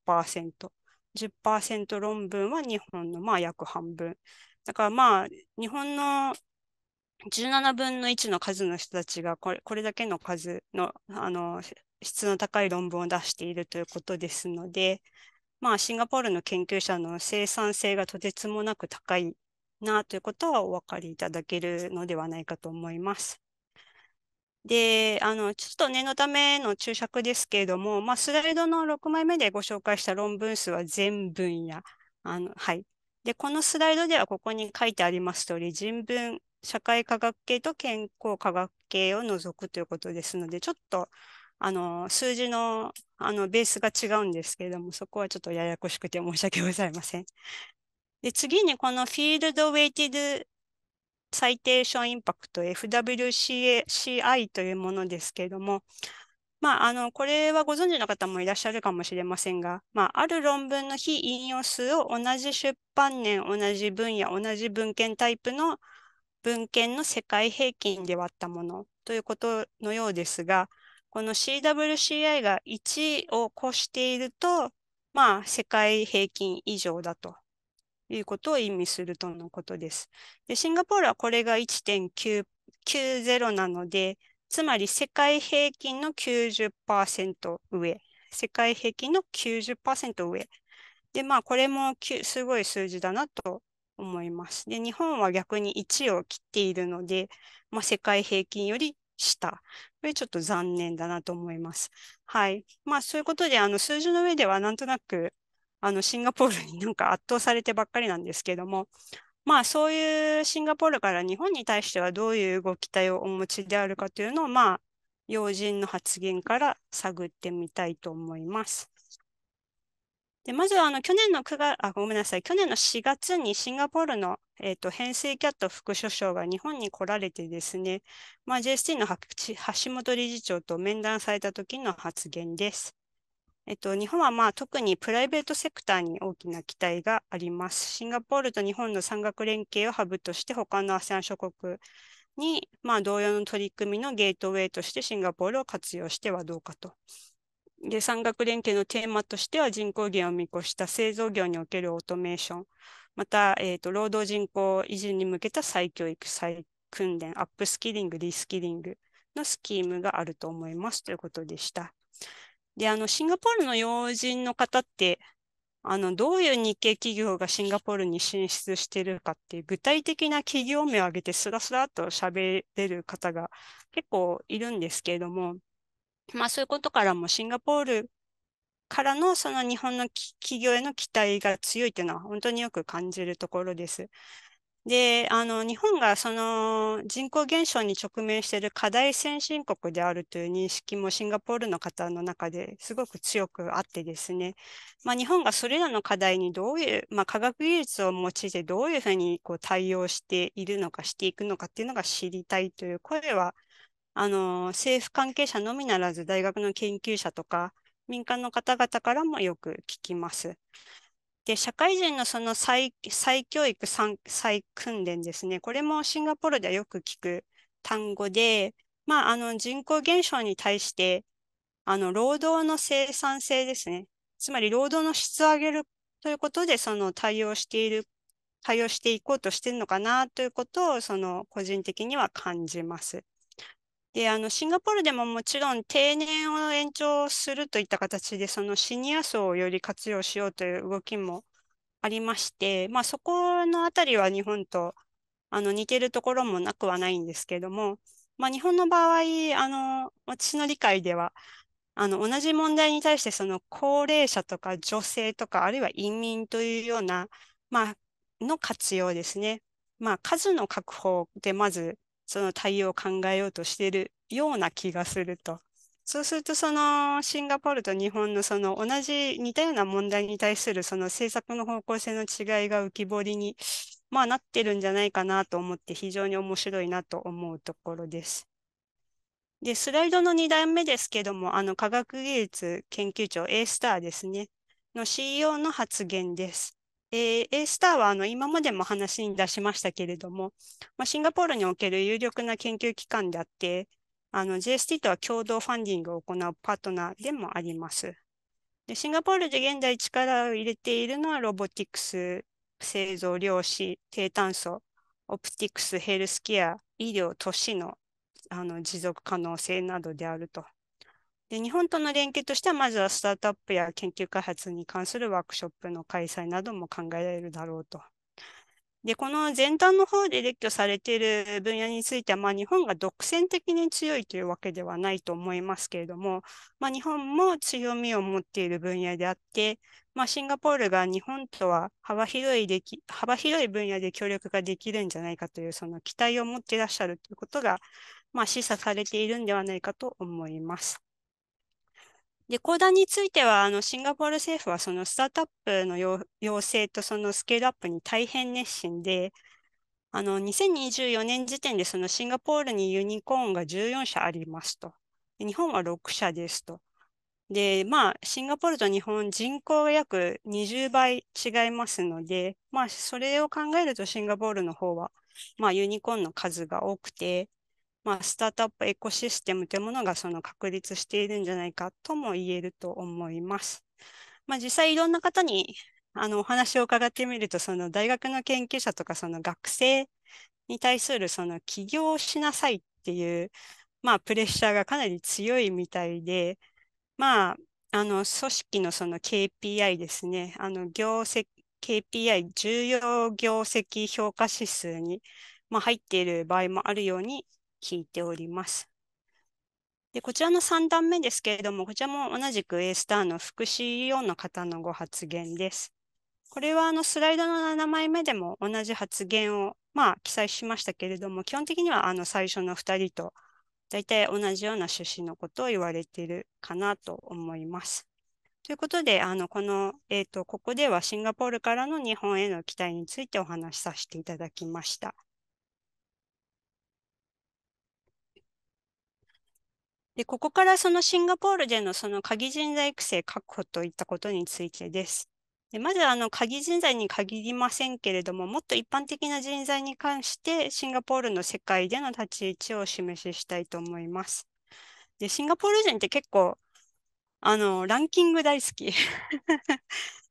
10%論文は日本のまあ約半分。だからまあ日本の17分の1の数の人たちがこれこれだけの数のあの質の高い論文を出しているということですので、まあ、シンガポールの研究者の生産性がとてつもなく高いなということはお分かりいただけるのではないかと思います。で、あの、ちょっと念のための注釈ですけれども、まあ、スライドの6枚目でご紹介した論文数は全文やあの、はい。で、このスライドではここに書いてあります通り、人文、社会科学系と健康科学系を除くということですので、ちょっと、あの、数字の、あの、ベースが違うんですけれども、そこはちょっとややこしくて申し訳ございません。で、次にこのフィールドウェイティサイテーションインパクト FWCI というものですけれども、まあ、あの、これはご存知の方もいらっしゃるかもしれませんが、まあ、ある論文の非引用数を同じ出版年、同じ分野、同じ文献タイプの文献の世界平均で割ったものということのようですが、この CWCI が1を超していると、まあ、世界平均以上だということを意味するとのことです。でシンガポールはこれが1.90なので、つまり世界平均の90%上。世界平均の90%上。で、まあ、これもすごい数字だなと思います。で、日本は逆に1を切っているので、まあ、世界平均より下。これちょっと残念だなと思います。はい。まあ、そういうことで、あの、数字の上ではなんとなく、あのシンガポールに なんか圧倒されてばっかりなんですけども、まあそういうシンガポールから日本に対してはどういうご期待をお持ちであるかというのを、まあ、要人の発言から探ってみたいと思います。でまずはあの去年の9月あ、ごめんなさい、去年の4月にシンガポールの、えーと、編成キャット副首相が日本に来られてですね、まあ、JST の橋本理事長と面談された時の発言です。えっと、日本はまあ特にプライベートセクターに大きな期待があります。シンガポールと日本の産学連携をハブとして他の ASEAN 諸国にまあ同様の取り組みのゲートウェイとしてシンガポールを活用してはどうかと。で、産学連携のテーマとしては人口減を見越した製造業におけるオートメーション、また、えーと、労働人口維持に向けた再教育、再訓練、アップスキリング、リスキリングのスキームがあると思いますということでした。で、あの、シンガポールの要人の方って、あの、どういう日系企業がシンガポールに進出してるかっていう具体的な企業名を挙げてスラスラと喋れる方が結構いるんですけれども、まあそういうことからもシンガポールからのその日本の企業への期待が強いというのは本当によく感じるところです。で、あの、日本がその人口減少に直面している課題先進国であるという認識もシンガポールの方の中ですごく強くあってですね、まあ、日本がそれらの課題にどういう、まあ、科学技術を用いてどういうふうにこう対応しているのか、していくのかっていうのが知りたいという声は、あの、政府関係者のみならず大学の研究者とか民間の方々からもよく聞きます。で、社会人のその再再教育、再訓練ですね。これもシンガポールではよく聞く単語で、まあ、あの人口減少に対して、あの労働の生産性ですね。つまり労働の質を上げるということで、その対応している、対応していこうとしてるのかなということを、その個人的には感じます。で、あの、シンガポールでももちろん定年を延長するといった形で、そのシニア層をより活用しようという動きもありまして、まあそこのあたりは日本とあの似てるところもなくはないんですけども、まあ日本の場合、あの、私の理解では、あの、同じ問題に対して、その高齢者とか女性とか、あるいは移民というような、まあ、の活用ですね。まあ、数の確保でまずその対応を考えようとしているような気がすると。そうすると、そのシンガポールと日本のその同じ似たような問題に対するその政策の方向性の違いが浮き彫りに、まあ、なってるんじゃないかなと思って非常に面白いなと思うところです。で、スライドの2段目ですけども、あの科学技術研究庁 A スターですね、の CEO の発言です。えー、A スターはあの今までも話に出しましたけれども、まあ、シンガポールにおける有力な研究機関であって、JST とは共同ファンディングを行うパートナーでもあります。でシンガポールで現在力を入れているのはロボティクス、製造、量子、低炭素、オプティクス、ヘルスケア、医療、都市のあの持続可能性などであるとで、日本との連携としては、まずはスタートアップや研究開発に関するワークショップの開催なども考えられるだろうと。で、この前段の方で列挙されている分野については、まあ、日本が独占的に強いというわけではないと思いますけれども、まあ、日本も強みを持っている分野であって、まあ、シンガポールが日本とは幅広いでき幅広い分野で協力ができるんじゃないかというその期待を持っていらっしゃるということが、まあ、示唆されているんではないかと思います。で、講談については、あの、シンガポール政府はそのスタートアップの要請とそのスケールアップに大変熱心で、あの、2024年時点でそのシンガポールにユニコーンが14社ありますと。日本は6社ですと。で、まあ、シンガポールと日本人口が約20倍違いますので、まあ、それを考えるとシンガポールの方は、まあ、ユニコーンの数が多くて、まあ、スタートアップエコシステムというものがその確立しているんじゃないかとも言えると思います。まあ、実際いろんな方にあのお話を伺ってみると、その大学の研究者とかその学生に対するその起業しなさいっていう、まあ、プレッシャーがかなり強いみたいで、まあ、あの組織のその KPI ですね、あの業績 KPI 重要業績評価指数に、まあ、入っている場合もあるように聞いております。でこちらの3段目ですけれども、こちらも同じく A スターの副 CEO の方のご発言です。これはあのスライドの7枚目でも同じ発言を、まあ、記載しましたけれども、基本的にはあの最初の2人と大体同じような趣旨のことを言われているかなと思います。ということで、あのこの、えーと、とここではシンガポールからの日本への期待についてお話しさせていただきました。で、ここからそのシンガポールでのその鍵人材育成確保といったことについてです。でまず、あの、鍵人材に限りませんけれども、もっと一般的な人材に関して、シンガポールの世界での立ち位置をお示ししたいと思います。で、シンガポール人って結構、あの、ランキング大好き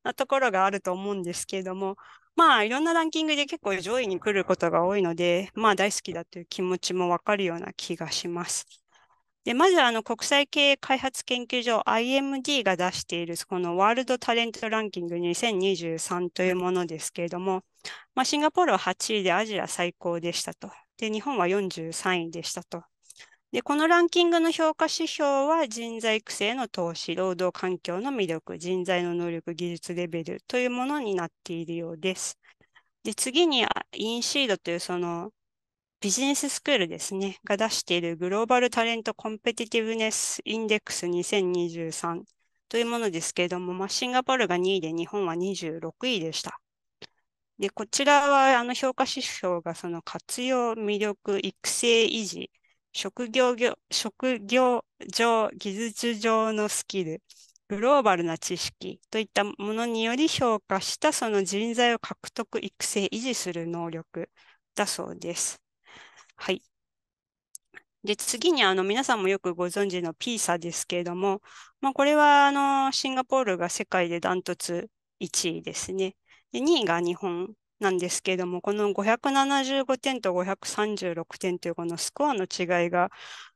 なところがあると思うんですけれども、まあ、いろんなランキングで結構上位に来ることが多いので、まあ、大好きだという気持ちもわかるような気がします。で、まずあの国際経営開発研究所 IMD が出しているこのワールドタレントランキング2023というものですけれども、まあ、シンガポールは8位でアジア最高でしたと。で、日本は43位でしたと。で、このランキングの評価指標は人材育成の投資、労働環境の魅力、人材の能力、技術レベルというものになっているようです。で、次にインシードというそのビジネススクールですね、が出しているグローバルタレントコンペティティブネスインデックス2023というものですけれども、まあ、シンガポールが2位で日本は26位でした。で、こちらはあの評価指標がその活用、魅力、育成、維持、職業職業上、技術上のスキル、グローバルな知識といったものにより評価したその人材を獲得、育成、維持する能力だそうです。はい。で、次にあの皆さんもよくご存知の PISA ですけれども、まあ、これはあのシンガポールが世界でダントツ1位ですね。で2位が日本なんですけれども、この575点と536点というこのスコアの違いが、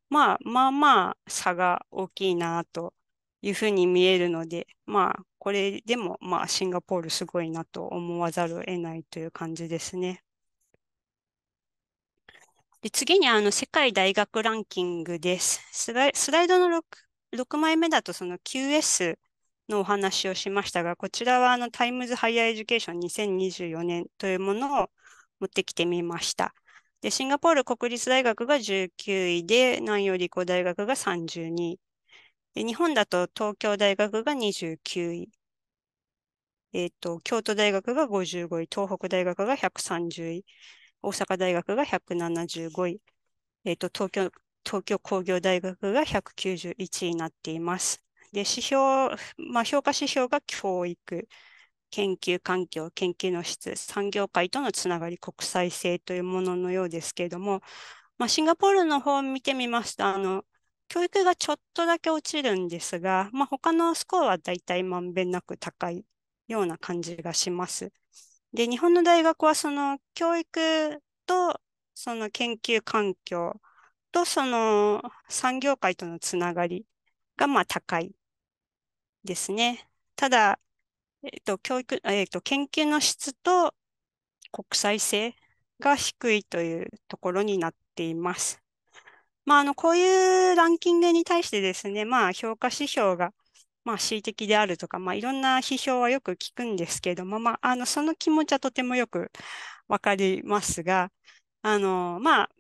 まあまあまあ差が大きいなというふうに見えるので、まあこれでもまあシンガポールすごいなと思わざるを得ないという感じですね。で次にあの世界大学ランキングです。スライドの 6, 6枚目だとその QS のお話をしましたが、こちらはあのタイムズハイヤーエデュケーション2024年というものを持ってきてみました。で、シンガポール国立大学が19位で、南洋理工大学が32位。で、日本だと東京大学が29位。えっ、と、京都大学が55位、東北大学が130位。大阪大学が175位、えーと、東京東京工業大学が191位になっています。で指標、まあ、評価指標が教育、研究環境、研究の質、産業界とのつながり、国際性というもののようですけれども、まあ、シンガポールの方を見てみますと、あの教育がちょっとだけ落ちるんですが、まあ、他のスコアはだいたいまんべんなく高いような感じがします。で、日本の大学はその教育とその研究環境とその産業界とのつながりがまあ高いですね。ただ、えっと、教育、えっと、研究の質と国際性が低いというところになっています。まあ、あの、こういうランキングに対してですね、まあ、評価指標がまあ、恣意的であるとか、まあ、いろんな批評はよく聞くんですけれども、まあ、あのその気持ちはとてもよくわかりますが、あのまあ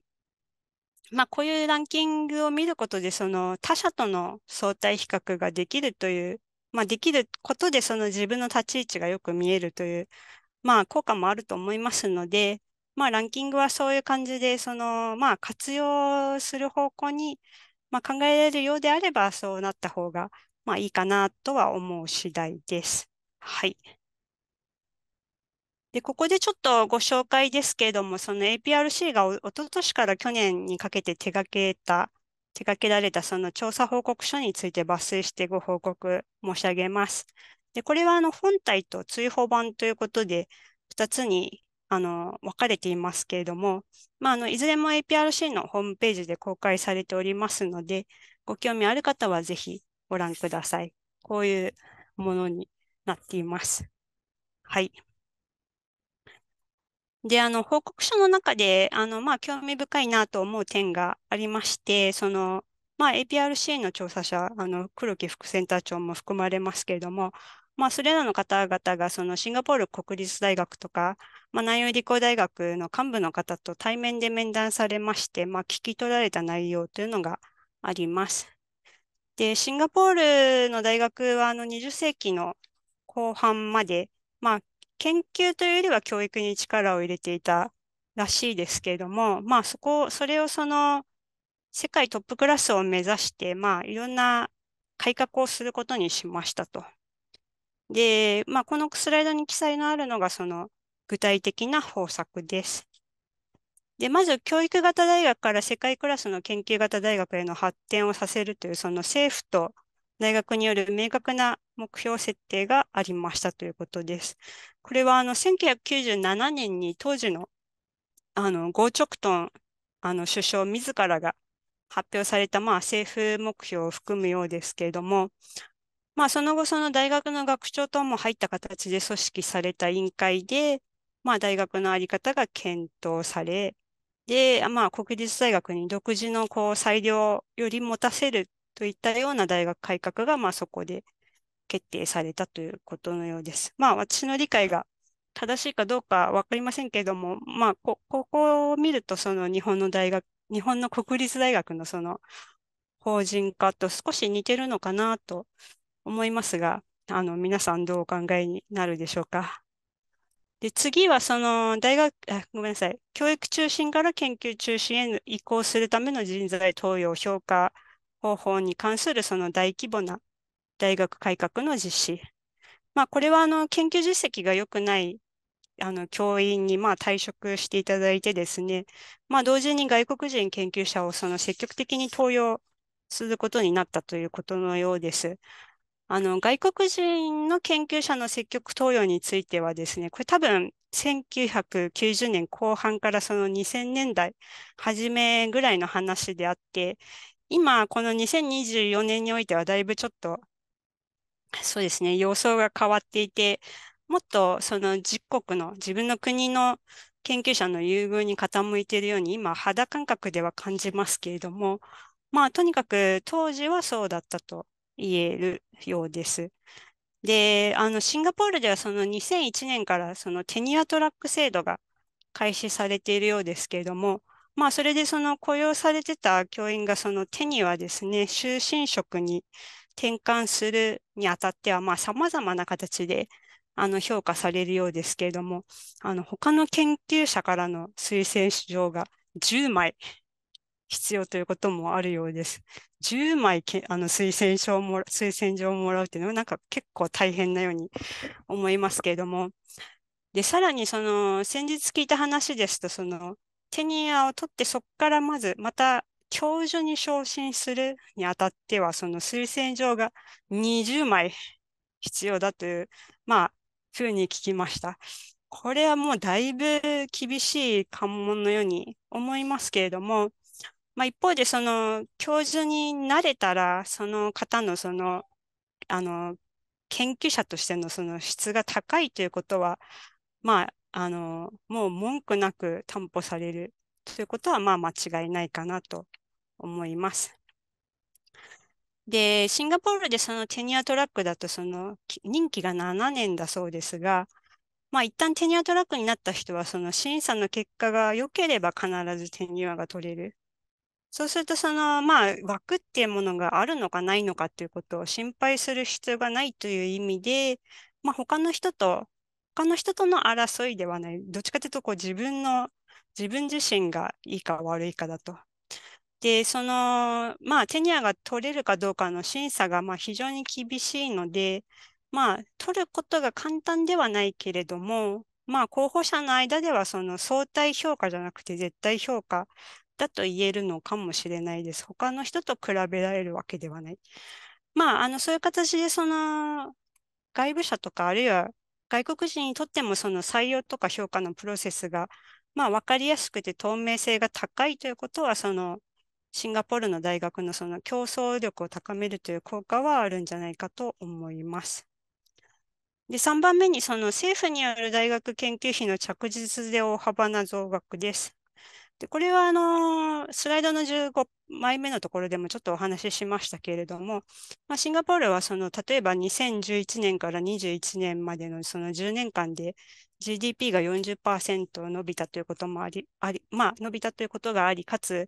まあ、こういうランキングを見ることでその他者との相対比較ができるという、まあ、できることでその自分の立ち位置がよく見えるという、まあ、効果もあると思いますので、まあ、ランキングはそういう感じでその、まあ、活用する方向に、まあ、考えられるようであればそうなった方がまあいいかなとは思う次第です。はい。で、ここでちょっとご紹介ですけれども、その APRC がおととしから去年にかけて手掛けた、手掛けられたその調査報告書について抜粋してご報告申し上げます。で、これはあの本体と追放版ということで、2つにあの分かれていますけれども、まあ、あのいずれも APRC のホームページで公開されておりますので、ご興味ある方はぜひご覧ください。こういうものになっています。はい。で、あの、報告書の中で、あの、まあ、興味深いなと思う点がありまして、その、まあ、APRC の調査者、あの、黒木副センター長も含まれますけれども、まあ、それらの方々が、その、シンガポール国立大学とか、まあ、南洋理工大学の幹部の方と対面で面談されまして、まあ、聞き取られた内容というのがあります。で、シンガポールの大学はあの20世紀の後半まで、まあ、研究というよりは教育に力を入れていたらしいですけれども、まあ、そこ、それをその世界トップクラスを目指して、まあ、いろんな改革をすることにしましたと。で、まあ、このスライドに記載のあるのがその具体的な方策です。で、まず教育型大学から世界クラスの研究型大学への発展をさせるという、その政府と大学による明確な目標設定がありましたということです。これはあの1997年に当時のあのゴー・チョクトンあの首相自らが発表された、まあ、政府目標を含むようですけれども、まあ、その後その大学の学長等も入った形で組織された委員会で、まあ、大学の在り方が検討され、で、まあ、国立大学に独自のこう裁量より持たせるといったような大学改革が、まあ、そこで決定されたということのようです。まあ、私の理解が正しいかどうか分かりませんけれども、まあ、こ、ここを見ると、その日本の大学、日本の国立大学のその法人化と少し似てるのかなと思いますが、あの、皆さんどうお考えになるでしょうか。で、次はその大学、あ、ごめんなさい。教育中心から研究中心への移行するための人材登用評価方法に関するその大規模な大学改革の実施。まあ、これはあの研究実績が良くないあの教員にまあ退職していただいてですね、まあ、同時に外国人研究者をその積極的に登用することになったということのようです。あの、外国人の研究者の積極投与についてはですね、これ多分1990年後半からその2000年代初めぐらいの話であって、今、この2024年においてはだいぶちょっと、そうですね、様相が変わっていて、もっとその実国の、自分の国の研究者の優遇に傾いているように、今、肌感覚では感じますけれども、まあ、とにかく当時はそうだったと。言えるようです。で、あの、シンガポールではその2001年からそのテニアトラック制度が開始されているようですけれども、まあ、それでその雇用されてた教員がその手にはですね、終身職に転換するにあたっては、まあ、様々な形で、あの、評価されるようですけれども、あの、他の研究者からの推薦状が10枚必要ということもあるようです。10枚けあの推薦書をも推薦状をもらうっていうのはなんか結構大変なように思いますけれども。で、さらにその先日聞いた話ですと、そのテニアを取ってそこからまずまた教授に昇進するにあたっては、その推薦状が20枚必要だという、まあ、ふうに聞きました。これはもうだいぶ厳しい関門のように思いますけれども、まあ、一方で、その、教授になれたら、その方の、その、あの、研究者としてのその質が高いということは、まあ、あの、もう文句なく担保されるということは、まあ、間違いないかなと思います。で、シンガポールでそのテニアトラックだと、その、任期が7年だそうですが、まあ一旦テニアトラックになった人は、その審査の結果が良ければ必ずテニアが取れるそうすると、その、まあ、枠っていうものがあるのかないのかっていうことを心配する必要がないという意味で、まあ、他の人と、他の人との争いではない。どっちかというと、こう、自分の、自分自身がいいか悪いかだと。で、その、まあ、テニアが取れるかどうかの審査が、まあ、非常に厳しいので、まあ、取ることが簡単ではないけれども、まあ、候補者の間では、その相対評価じゃなくて絶対評価ったと言えるのかもしれないです。他の人と比べられるわけではない。まあ、あの、そういう形で、その、外部者とか、あるいは外国人にとっても、その採用とか評価のプロセスが、まあ、わかりやすくて透明性が高いということは、その、シンガポールの大学のその競争力を高めるという効果はあるんじゃないかと思います。で、3番目に、その政府による大学研究費の着実で大幅な増額です。で、これはあのー、スライドの15枚目のところでもちょっとお話ししましたけれども、まあ、シンガポールはその、例えば2011年から21年までのその10年間で GDP が40%伸びたということもあり、あり、まあ、伸びたということがあり、かつ、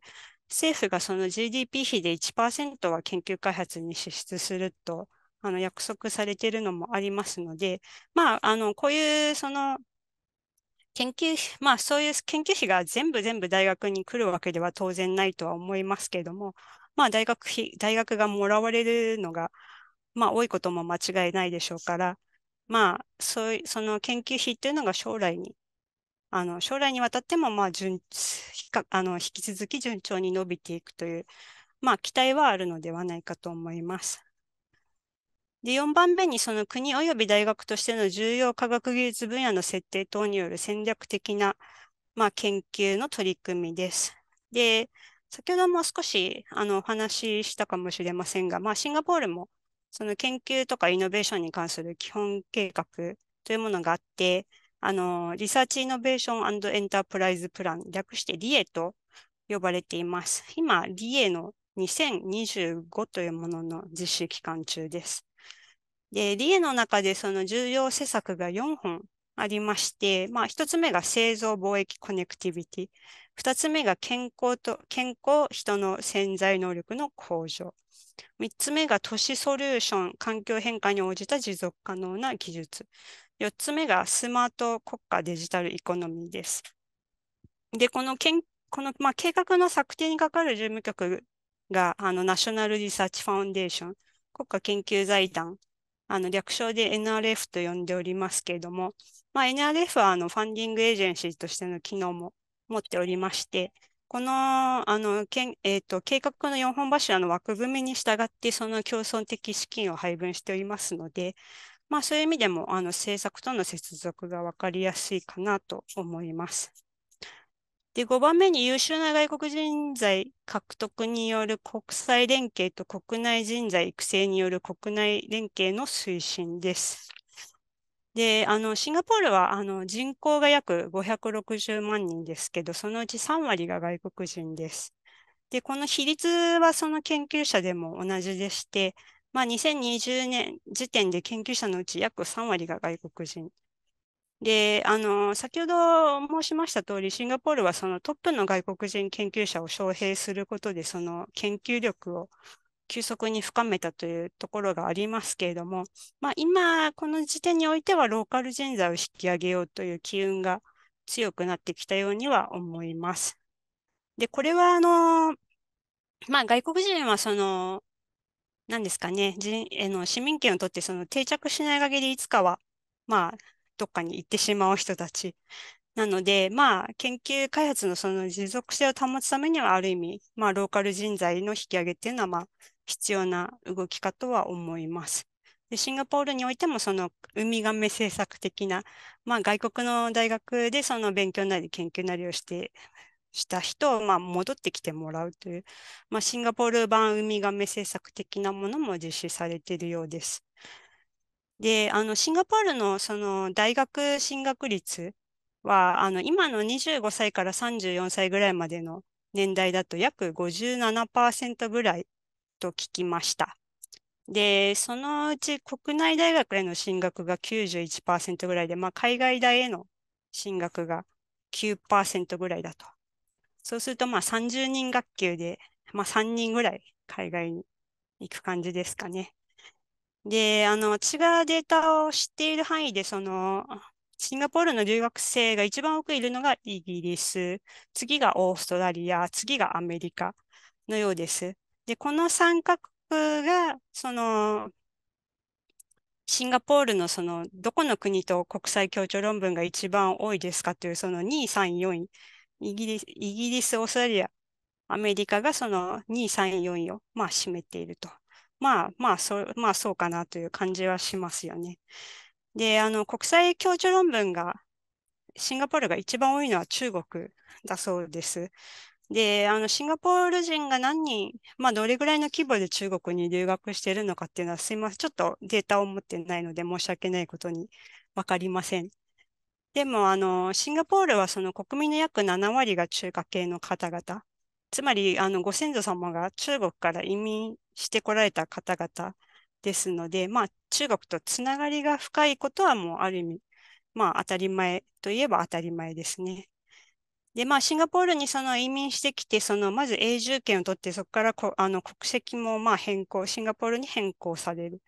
政府がその GDP 比で1%は研究開発に支出すると、あの、約束されているのもありますので、まあ、あの、こういう、その、研究、費、まあそういう研究費が全部全部大学に来るわけでは当然ないとは思いますけれども、まあ大学費、大学がもらわれるのが、まあ多いことも間違いないでしょうから、まあそういう、その研究費っていうのが将来に、あの将来にわたってもまあ順、あの引き続き順調に伸びていくという、まあ期待はあるのではないかと思います。で、4番目にその国及び大学としての重要科学技術分野の設定等による戦略的な、まあ、研究の取り組みです。で、先ほども少しあのお話ししたかもしれませんが、まあ、シンガポールもその研究とかイノベーションに関する基本計画というものがあって、あの、リサーチイノベーションエンタープライズプラン、略してリエと呼ばれています。今、リエの2025というものの実施期間中です。で、理恵の中でその重要施策が4本ありまして、まあ、1つ目が製造貿易コネクティビティ。2つ目が健康と、健康、人の潜在能力の向上。3つ目が都市ソリューション、環境変化に応じた持続可能な技術。4つ目がスマート国家デジタルエコノミーです。で、このけんこの、まあ、計画の策定にかかる事務局があのナショナルリサーチファウンデーション、国家研究財団あの略称で NRF と呼んでおりますけれども、まあ、NRF はあのファンディングエージェンシーとしての機能も持っておりまして、このあのけん、えーと、計画の4本柱の枠組みに従ってその競争的資金を配分しておりますので、まあ、そういう意味でもあの政策との接続が分かりやすいかなと思います。で、5番目に優秀な外国人材獲得による国際連携と国内人材育成による国内連携の推進です。で、あの、シンガポールは、あの、人口が約560万人ですけど、そのうち3割が外国人です。で、この比率はその研究者でも同じでして、まあ、2020年時点で研究者のうち約3割が外国人。で、あの、先ほど申しました通り、シンガポールはそのトップの外国人研究者を招聘することで、その研究力を急速に深めたというところがありますけれども、まあ、今、この時点においてはローカル人材を引き上げようという機運が強くなってきたようには思います。で、これはあの、まあ、外国人はその、何ですかね、人の市民権を取ってその定着しない限りいつかは、まあ、どっかに行ってしまう人たち。なので、まあ、研究開発のその持続性を保つためには、ある意味、まあ、ローカル人材の引き上げっていうのは、まあ、必要な動きかとは思います。でシンガポールにおいても、その、ウミガメ政策的な、まあ、外国の大学で、その勉強なり研究なりをして、した人を、まあ、戻ってきてもらうという、まあ、シンガポール版ウミガメ政策的なものも実施されているようです。で、あの、シンガポールのその大学進学率は、あの、今の25歳から34歳ぐらいまでの年代だと約57%ぐらいと聞きました。で、そのうち国内大学への進学が91%ぐらいで、まあ、海外大への進学が9%ぐらいだと。そうすると、まあ、30人学級で、まあ、3人ぐらい海外に行く感じですかね。で、あの、違うデータを知っている範囲で、その、シンガポールの留学生が一番多くいるのがイギリス、次がオーストラリア、次がアメリカのようです。で、この三カ国が、その、シンガポールのその、どこの国と国際協調論文が一番多いですかという、その2位、3位、4位、イギリス、イギリス、オーストラリア、アメリカがその2位、3位、4位を、まあ、占めているとまあまあそう、まあそうかなという感じはしますよね。で、あの、国際教授論文が、シンガポールが一番多いのは中国だそうです。で、あの、シンガポール人が何人、まあ、どれぐらいの規模で中国に留学しているのかっていうのは、すいません。ちょっとデータを持ってないので、申し訳ないことにわかりません。でも、あの、シンガポールはその国民の約7割が中華系の方々。つまり、あの、ご先祖様が中国から移民してこられた方々ですので、まあ、中国とつながりが深いことはもうある意味、まあ、当たり前といえば当たり前ですね。で、まあ、シンガポールにその移民してきて、その、まず永住権を取って、そこからこあの国籍もまあ変更、シンガポールに変更される。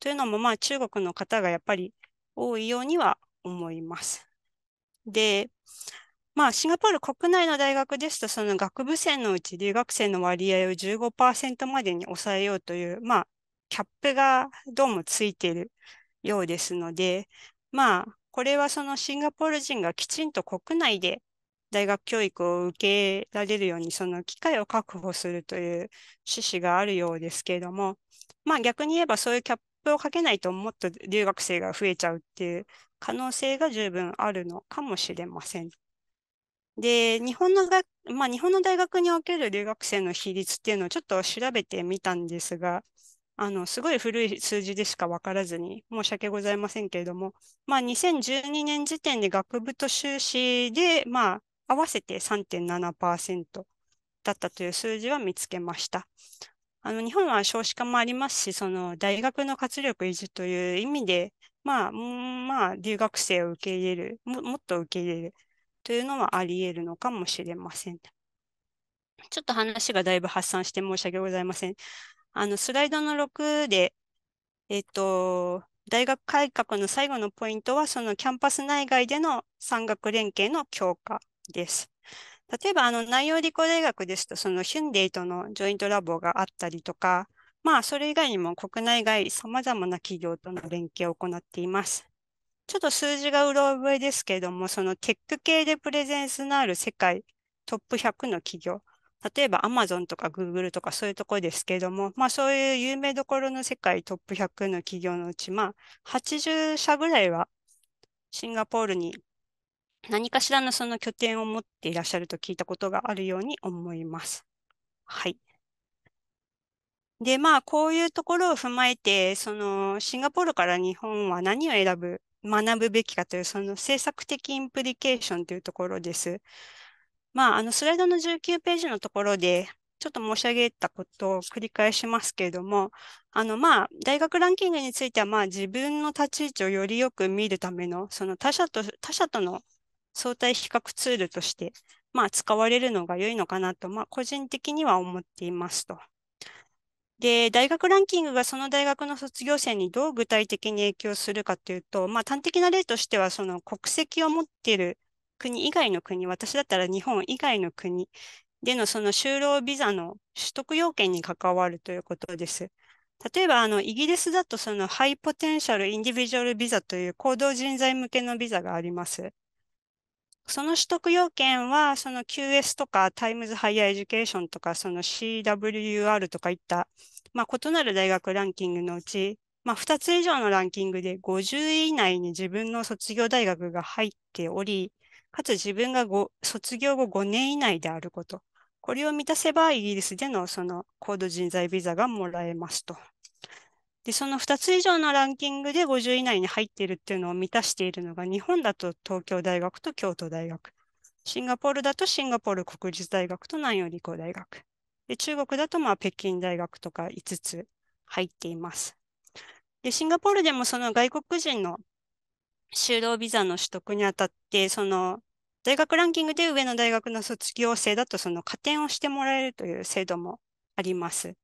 というのも、まあ、中国の方がやっぱり多いようには思います。で、まあ、シンガポール国内の大学ですと、その学部生のうち留学生の割合を15%までに抑えようという、まあ、キャップがどうもついているようですので、まあ、これはそのシンガポール人がきちんと国内で大学教育を受けられるように、その機会を確保するという趣旨があるようですけれども、まあ逆に言えばそういうキャップをかけないともっと留学生が増えちゃうっていう可能性が十分あるのかもしれません。で、日本の学、まあ、日本の大学における留学生の比率っていうのをちょっと調べてみたんですが、あの、すごい古い数字でしか分からずに申し訳ございませんけれども、まあ、2012年時点で学部と修士で、まあ、合わせて3.7%だったという数字は見つけました。あの、日本は少子化もありますし、その大学の活力維持という意味で、まあ、まあ、留学生を受け入れるも、もっと受け入れる。というのはあり得るのかもしれません。ちょっと話がだいぶ発散して申し訳ございません。あの、スライドの6で、えっと、大学改革の最後のポイントは、そのキャンパス内外での産学連携の強化です。例えば、あの、内容理工大学ですと、そのヒュンデイとのジョイントラボがあったりとか、まあ、それ以外にも国内外様々な企業との連携を行っています。ちょっと数字がうろ覚えですけれども、そのテック系でプレゼンスのある世界トップ100の企業、例えばアマゾンとかグーグルとかそういうところですけれども、まあそういう有名どころの世界トップ100の企業のうち、まあ80社ぐらいはシンガポールに何かしらのその拠点を持っていらっしゃると聞いたことがあるように思います。はい。で、まあこういうところを踏まえて、そのシンガポールから日本は何を選ぶ学ぶべきかという、その政策的インプリケーションというところです。まあ、あの、スライドの19ページのところで、ちょっと申し上げたことを繰り返しますけれども、あの、まあ、大学ランキングについては、まあ、自分の立ち位置をよりよく見るための、その他者と、他者との相対比較ツールとして、まあ、使われるのが良いのかなと、まあ、個人的には思っていますと。で、大学ランキングがその大学の卒業生にどう具体的に影響するかというと、まあ端的な例としては、その国籍を持っている国以外の国、私だったら日本以外の国でのその就労ビザの取得要件に関わるということです。例えば、あの、イギリスだとそのハイポテンシャルインディビジュアルビザという行動人材向けのビザがあります。その取得要件は、その QS とかタイムズハイヤーエデュケーションとか、その CWUR とかいった、まあ、異なる大学ランキングのうち、まあ、2つ以上のランキングで50位以内に自分の卒業大学が入っており、かつ自分が卒業後5年以内であること。これを満たせば、イギリスでのその高度人材ビザがもらえますと。で、その2つ以上のランキングで50位以内に入っているっていうのを満たしているのが、日本だと東京大学と京都大学、シンガポールだとシンガポール国立大学と南洋理工大学、で中国だとまあ北京大学とか5つ入っています。で、シンガポールでもその外国人の就労ビザの取得にあたって、その大学ランキングで上の大学の卒業生だとその加点をしてもらえるという制度もあります。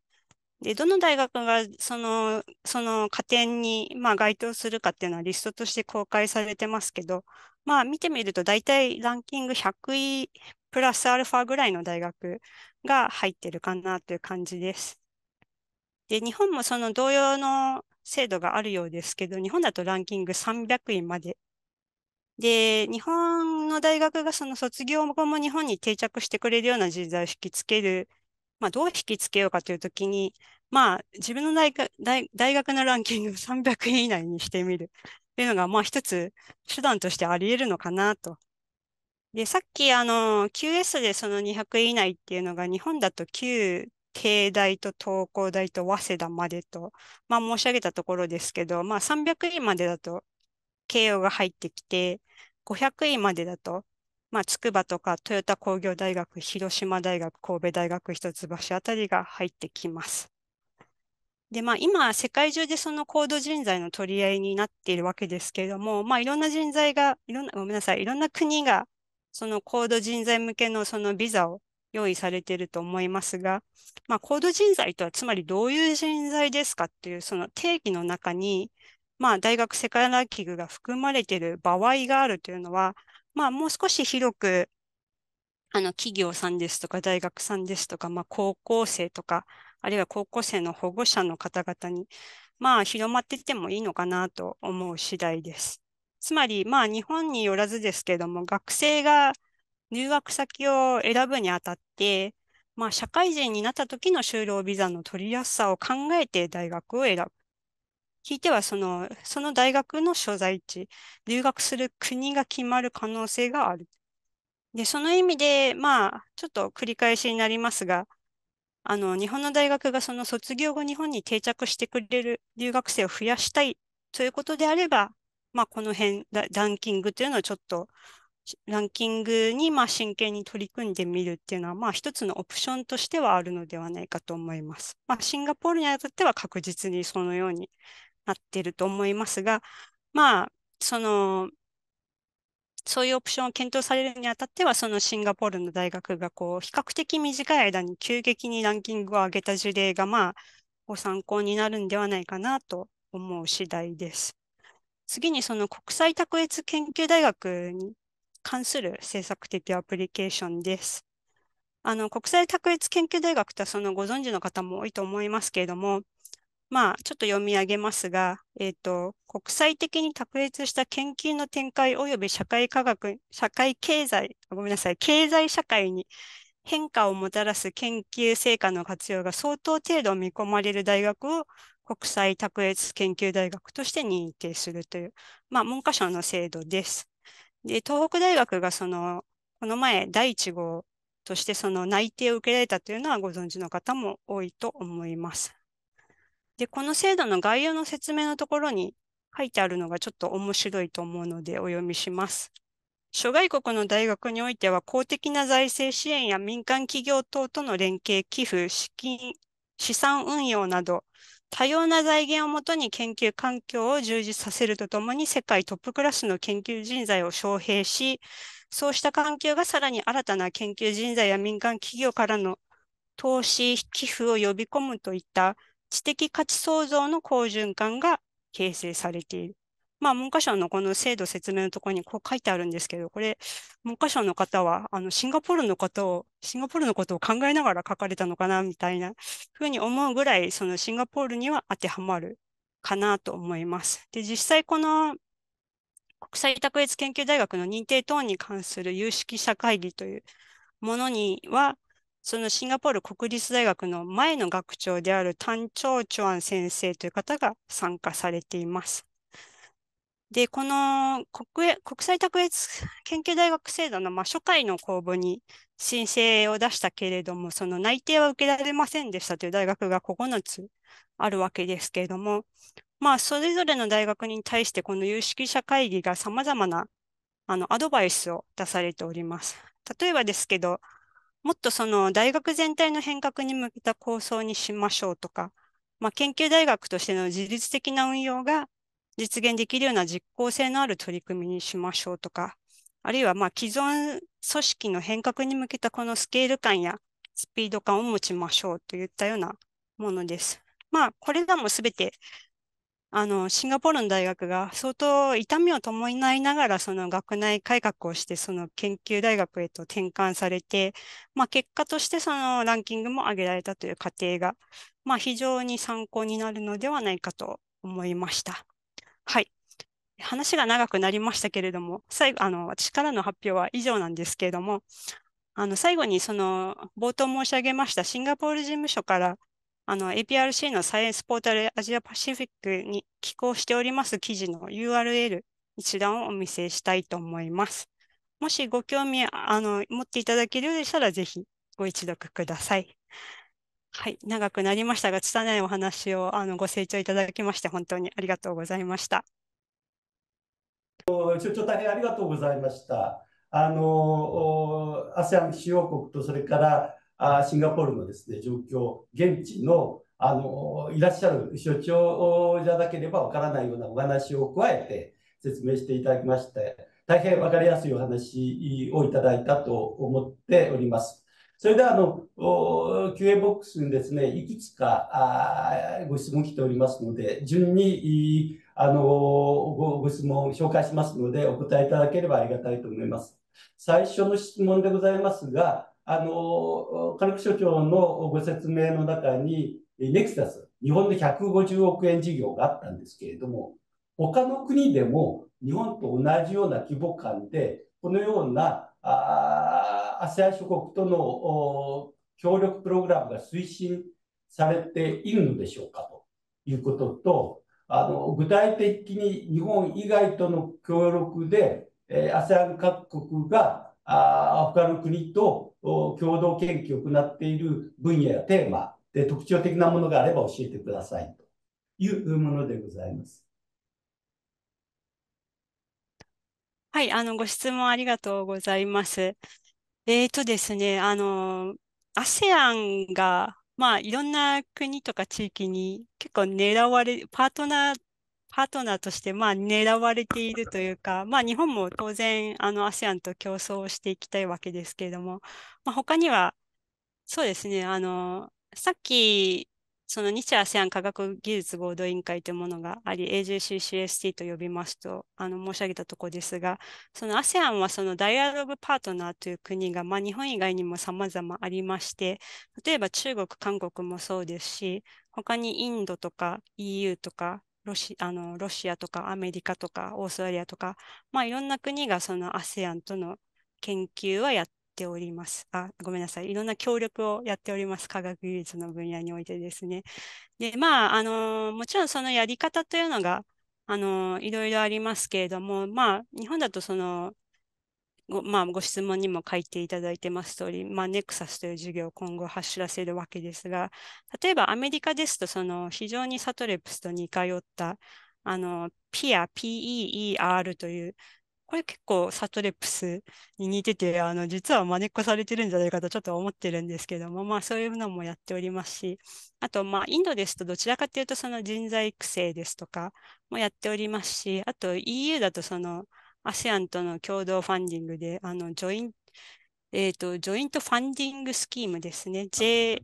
で、どの大学がその、その加点に、まあ、該当するかっていうのはリストとして公開されてますけど、まあ見てみると大体ランキング100位プラスアルファぐらいの大学が入ってるかなという感じです。で、日本もその同様の制度があるようですけど、日本だとランキング300位まで。で、日本の大学がその卒業後も日本に定着してくれるような人材を引きつけるまあ、どう引きつけようかというときに、まあ、自分の大学大学のランキングを300位以内にしてみるというのが、まあ、一つ手段としてあり得るのかなと。で、さっき、あの、QS でその200位以内っていうのが、日本だと旧帝大と東工大と早稲田までと、まあ、申し上げたところですけど、まあ、300位までだと、慶応が入ってきて、500位までだと、まあ、筑波とか豊田工業大学、広島大学、神戸大学、一橋あたりが入ってきます。で、まあ、今、世界中でその高度人材の取り合いになっているわけですけれども、まあ、いろんな人材が、いろんな、ごめんなさい、いろんな国が、その高度人材向けのそのビザを用意されていると思いますが、まあ、高度人材とは、つまりどういう人材ですかっていう、その定義の中に、まあ、大学世界ランキングが含まれている場合があるというのは、まあ、もう少し広く、あの、企業さんですとか、大学さんですとか、まあ、高校生とか、あるいは高校生の保護者の方々に、まあ、広まっていってもいいのかなと思う次第です。つまり、まあ、日本によらずですけども、学生が入学先を選ぶにあたって、まあ、社会人になった時の就労ビザの取りやすさを考えて大学を選ぶ。ひいてはその、その大学の所在地、留学する国が決まる可能性がある。で、その意味で、まあ、ちょっと繰り返しになりますが、あの、日本の大学がその卒業後日本に定着してくれる留学生を増やしたいということであれば、まあ、この辺、ランキングというのをちょっと、ランキングにまあ真剣に取り組んでみるっていうのは、まあ、一つのオプションとしてはあるのではないかと思います。まあ、シンガポールにあたっては確実にそのようになってると思いますが、まあ、その、そういうオプションを検討されるにあたっては、そのシンガポールの大学が、こう、比較的短い間に急激にランキングを上げた事例が、まあ、ご参考になるんではないかなと思う次第です。次に、その国際卓越研究大学に関する政策的アプリケーションです。あの、国際卓越研究大学とは、そのご存知の方も多いと思いますけれども、まあ、ちょっと読み上げますが、えっ、ー、と、国際的に卓越した研究の展開及び社会科学、社会経済、ごめんなさい、経済社会に変化をもたらす研究成果の活用が相当程度見込まれる大学を国際卓越研究大学として認定するという、まあ、文科省の制度です。で、東北大学がその、この前第1号としてその内定を受けられたというのはご存知の方も多いと思います。で、この制度の概要の説明のところに書いてあるのがちょっと面白いと思うのでお読みします。諸外国の大学においては公的な財政支援や民間企業等との連携、寄付、資金、資産運用など、多様な財源をもとに研究環境を充実させるとともに世界トップクラスの研究人材を招聘し、そうした環境がさらに新たな研究人材や民間企業からの投資、寄付を呼び込むといった知的価値創造の好循環が形成されている。まあ、文科省のこの制度説明のところにこう書いてあるんですけど、これ、文科省の方は、あの、シンガポールのことを、シンガポールのことを考えながら書かれたのかな、みたいなふうに思うぐらい、そのシンガポールには当てはまるかなと思います。で、実際この国際卓越研究大学の認定等に関する有識者会議というものには、そのシンガポール国立大学の前の学長であるタン・チョチョアン先生という方が参加されています。で、この国国際卓越研究大学制度の、まあ、初回の公募に申請を出したけれども、その内定は受けられませんでしたという大学が9つあるわけですけれども、まあ、それぞれの大学に対して、この有識者会議が様々なあのアドバイスを出されております。例えばですけど、もっとその大学全体の変革に向けた構想にしましょうとか、まあ、研究大学としての自律的な運用が実現できるような実効性のある取り組みにしましょうとか、あるいはまあ既存組織の変革に向けたこのスケール感やスピード感を持ちましょうといったようなものです。まあ、これらもすべてあの、シンガポールの大学が相当痛みを伴いながら、その学内改革をして、その研究大学へと転換されて、まあ結果としてそのランキングも上げられたという過程が、まあ非常に参考になるのではないかと思いました。はい。話が長くなりましたけれども、最後、あの、私からの発表は以上なんですけれども、あの、最後にその、冒頭申し上げましたシンガポール事務所から、あの APRC のサイエンスポータルアジアパシフィックに寄稿しております記事の URL 一覧をお見せしたいと思います。もしご興味あの持っていただけるようでしたら、ぜひご一読ください。はい、長くなりましたが、拙いお話をあのご清聴いただきまして、本当にありがとうございました。大変ありがとうございました。あの、ASEAN 主要国と、それからあシンガポールのですね、状況、現地の、あの、いらっしゃる所長じゃなければわからないようなお話を加えて説明していただきまして、大変わかりやすいお話をいただいたと思っております。それでは、あの、QA ボックスにですね、いくつかあご質問来ておりますので、順に、あのご、ご質問を紹介しますので、お答えいただければありがたいと思います。最初の質問でございますが、あの、軽く所長のご説明の中に、ネクサス、日本で150億円事業があったんですけれども、他の国でも日本と同じような規模感で、このような、ASEAN 諸国との協力プログラムが推進されているのでしょうかということと、あの具体的に日本以外との協力で、えー、ASEAN 各国があ他の国と共同研究を行っている分野やテーマで特徴的なものがあれば教えてくださいというものでございます。はい、あの、ご質問ありがとうございます。えーとですね、あの、ASEAN が、まあ、いろんな国とか地域に結構狙われ、パートナーパートナーとしてまあ狙われているというか、まあ、日本も当然あの ASEAN と競争をしていきたいわけですけれども、まあ、他にはそうですねあのさっきその日 ASEAN 科学技術合同委員会というものがあり AJCCST と呼びますとあの申し上げたところですがその ASEAN はそのダイアログパートナーという国が、まあ、日本以外にも様々ありまして例えば中国韓国もそうですし他にインドとか EU とかロシあのロシアとかアメリカとかオーストラリアとか、まあ、いろんな国がその ASEAN との研究はやっております。あ、ごめんなさい。いろんな協力をやっております。科学技術の分野においてですね。で、まあ、あの、もちろんそのやり方というのが、あの、いろいろありますけれども、まあ、日本だとその、ご,、まあ、ご質問にも書いていただいてます通り、まあ、ネクサスという授業を今後走らせるわけですが、例えばアメリカですと、その非常にサトレプスと似通った、あの、ピア、PEER という、これ結構サトレプスに似てて、あの、実は真似っこされてるんじゃないかとちょっと思ってるんですけども、まあそういうのもやっておりますし、あと、まあインドですとどちらかというとその人材育成ですとかもやっておりますし、あと EU だとその、ASEAN との共同ファンディングで、あの、ジョイン、えー、と、ジョイントファンディングスキームですね。J、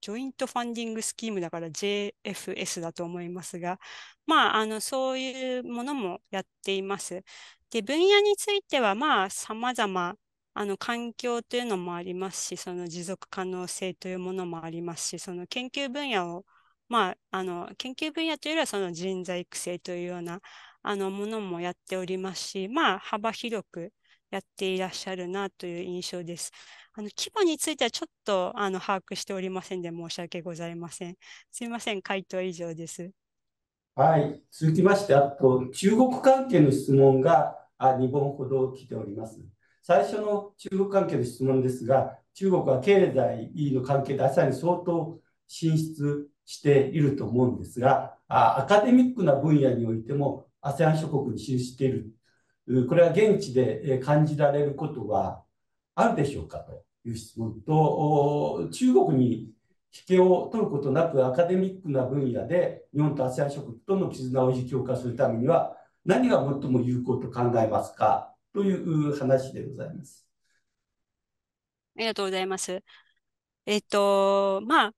ジョイントファンディングスキームだから JFS だと思いますが、まあ、あの、そういうものもやっています。で、分野については、まあ、様ま、あの、環境というのもありますし、その持続可能性というものもありますし、その研究分野を、まあ、あの、研究分野というよりは、その人材育成というような、あのものもやっておりますし、まあ、幅広くやっていらっしゃるなという印象です。あの規模についてはちょっとあの把握しておりませんで申し訳ございません。すみません、回答以上です。はい、続きまして、あと中国関係の質問があ2本ほど来ております。最初の中国関係の質問ですが、中国は経済の関係で朝に相当進出していると思うんですが、アカデミックな分野においても ASEAN 諸国に進している、これは現地で感じられることはあるでしょうかという質問と、中国に引けを取ることなくアカデミックな分野で日本と ASEAN 諸国との絆を維持強化するためには何が最も有効と考えますかという話でございます。ありがとうございます。えっと、まあ、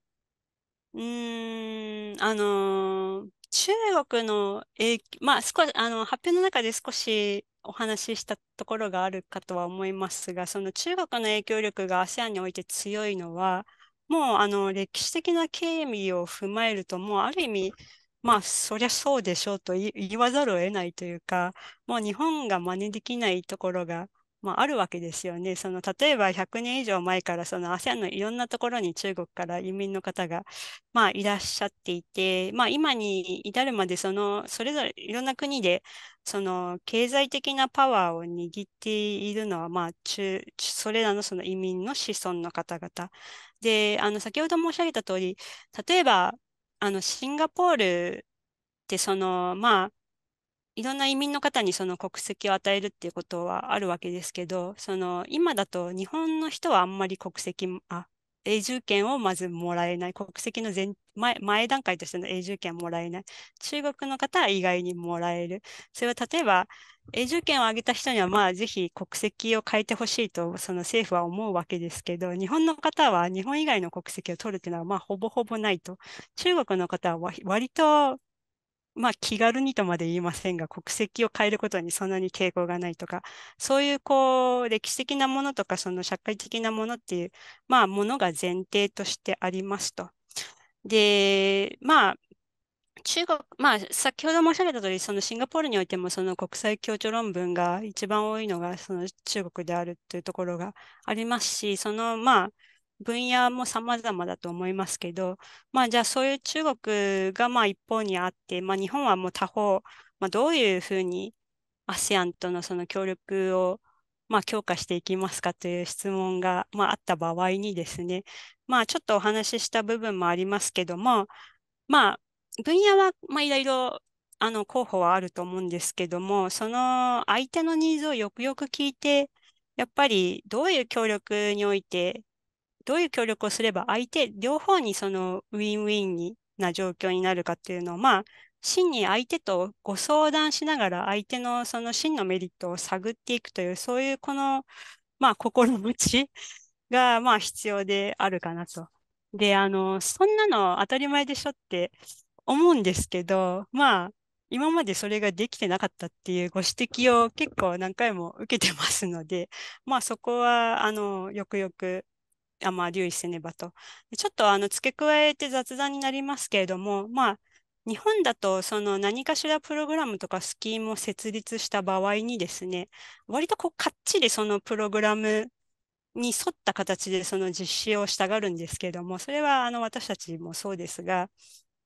うん、あの中国の影響、まあ、少し、あの、発表の中で少しお話ししたところがあるかとは思いますが、その中国の影響力が ASEAN において強いのは、もう、あの、歴史的な経緯を踏まえると、もう、ある意味、まあ、そりゃそうでしょうと言わざるを得ないというか、もう日本が真似できないところがまあ、あるわけですよね。その例えば100年以上前からその ASEAN のいろんなところに中国から移民の方が、まあ、いらっしゃっていて、まあ、今に至るまでそのそれぞれいろんな国でその経済的なパワーを握っているのは、まあ中、それらのその移民の子孫の方々。で、あの先ほど申し上げた通り、例えばあのシンガポールってそのまあいろんな移民の方にその国籍を与えるっていうことはあるわけですけど、その今だと日本の人はあんまり国籍、あ、永住権をまずもらえない。国籍の前前前段階としての永住権はもらえない。中国の方は意外にもらえる。それは例えば、永住権を上げた人には、まあ、ぜひ国籍を変えてほしいと、その政府は思うわけですけど、日本の方は日本以外の国籍を取るっていうのは、まあ、ほぼほぼないと。中国の方は割とまあ気軽にとまで言いませんが、国籍を変えることにそんなに抵抗がないとか、そういうこう歴史的なものとか、その社会的なものっていう、まあものが前提としてありますと。で、まあ、中国、まあ、先ほど申し上げた通り、そのシンガポールにおいても、その国際協調論文が一番多いのが、その中国であるというところがありますし、その、まあ、分野も様々だと思いますけど、まあ、じゃあそういう中国がまあ一方にあって、まあ、日本はもう他方、まあ、どういうふうに ASEAN とのその協力をまあ強化していきますかという質問がまああった場合にですね、まあ、ちょっとお話しした部分もありますけども、まあ、分野はまあいろいろあの候補はあると思うんですけども、その相手のニーズをよくよく聞いて、やっぱりどういう協力においてどういう協力をすれば相手、両方にそのウィンウィンにな状況になるかっていうのを、まあ、真に相手とご相談しながら相手のその真のメリットを探っていくという、そういうこの、まあ、心持ちが、まあ、必要であるかなと。で、あの、そんなの当たり前でしょって思うんですけど、まあ、今までそれができてなかったっていうご指摘を結構何回も受けてますので、まあそこは、あの、よくよくあまあ、留意せねばと。ちょっとあの付け加えて雑談になりますけれども、まあ、日本だとその何かしらプログラムとかスキームを設立した場合にですね、割とこうかっちりそのプログラムに沿った形でその実施をしたがるんですけれども、それはあの私たちもそうですが、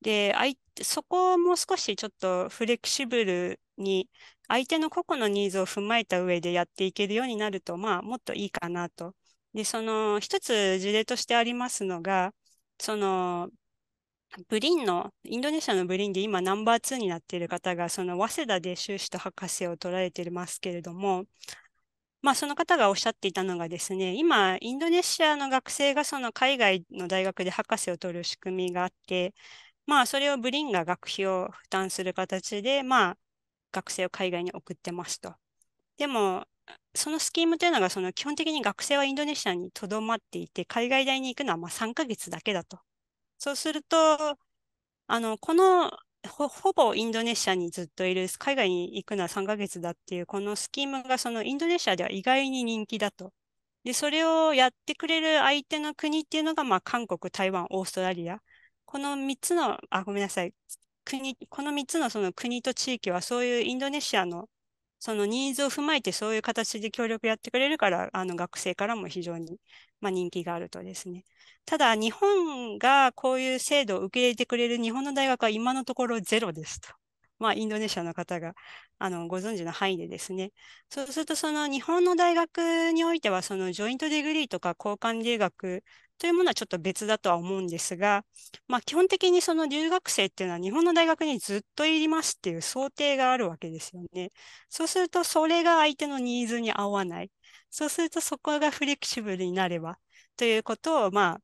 で、そこをもう少しちょっとフレキシブルに相手の個々のニーズを踏まえた上でやっていけるようになると、まあ、もっといいかなとで、その一つ事例としてありますのが、そのブリンの、インドネシアのブリンで今ナンバー2になっている方が、その早稲田で修士と博士を取られていますけれども、まあ、その方がおっしゃっていたのがですね、今、インドネシアの学生がその海外の大学で博士を取る仕組みがあって、まあ、それをブリンが学費を負担する形で、まあ、学生を海外に送ってますと。でも、そのスキームというのが、その基本的に学生はインドネシアにとどまっていて、海外大に行くのはまあ3ヶ月だけだと。そうすると、あの、このほ、ほぼインドネシアにずっといる、海外に行くのは3ヶ月だっていう、このスキームがそのインドネシアでは意外に人気だと。で、それをやってくれる相手の国っていうのが、まあ、韓国、台湾、オーストラリア。この3つの、あ、ごめんなさい。国、この3つのその国と地域は、そういうインドネシアのそのニーズを踏まえてそういう形で協力やってくれるから、あの学生からも非常に、まあ、人気があるとですね。ただ、日本がこういう制度を受け入れてくれる日本の大学は今のところゼロですと。まあ、インドネシアの方があのご存知の範囲でですね。そうすると、その日本の大学においては、そのジョイントデグリーとか交換留学というものはちょっと別だとは思うんですが、まあ、基本的にその留学生っていうのは日本の大学にずっといりますっていう想定があるわけですよね。そうするとそれが相手のニーズに合わない。そうするとそこがフレキシブルになればということを、まあ、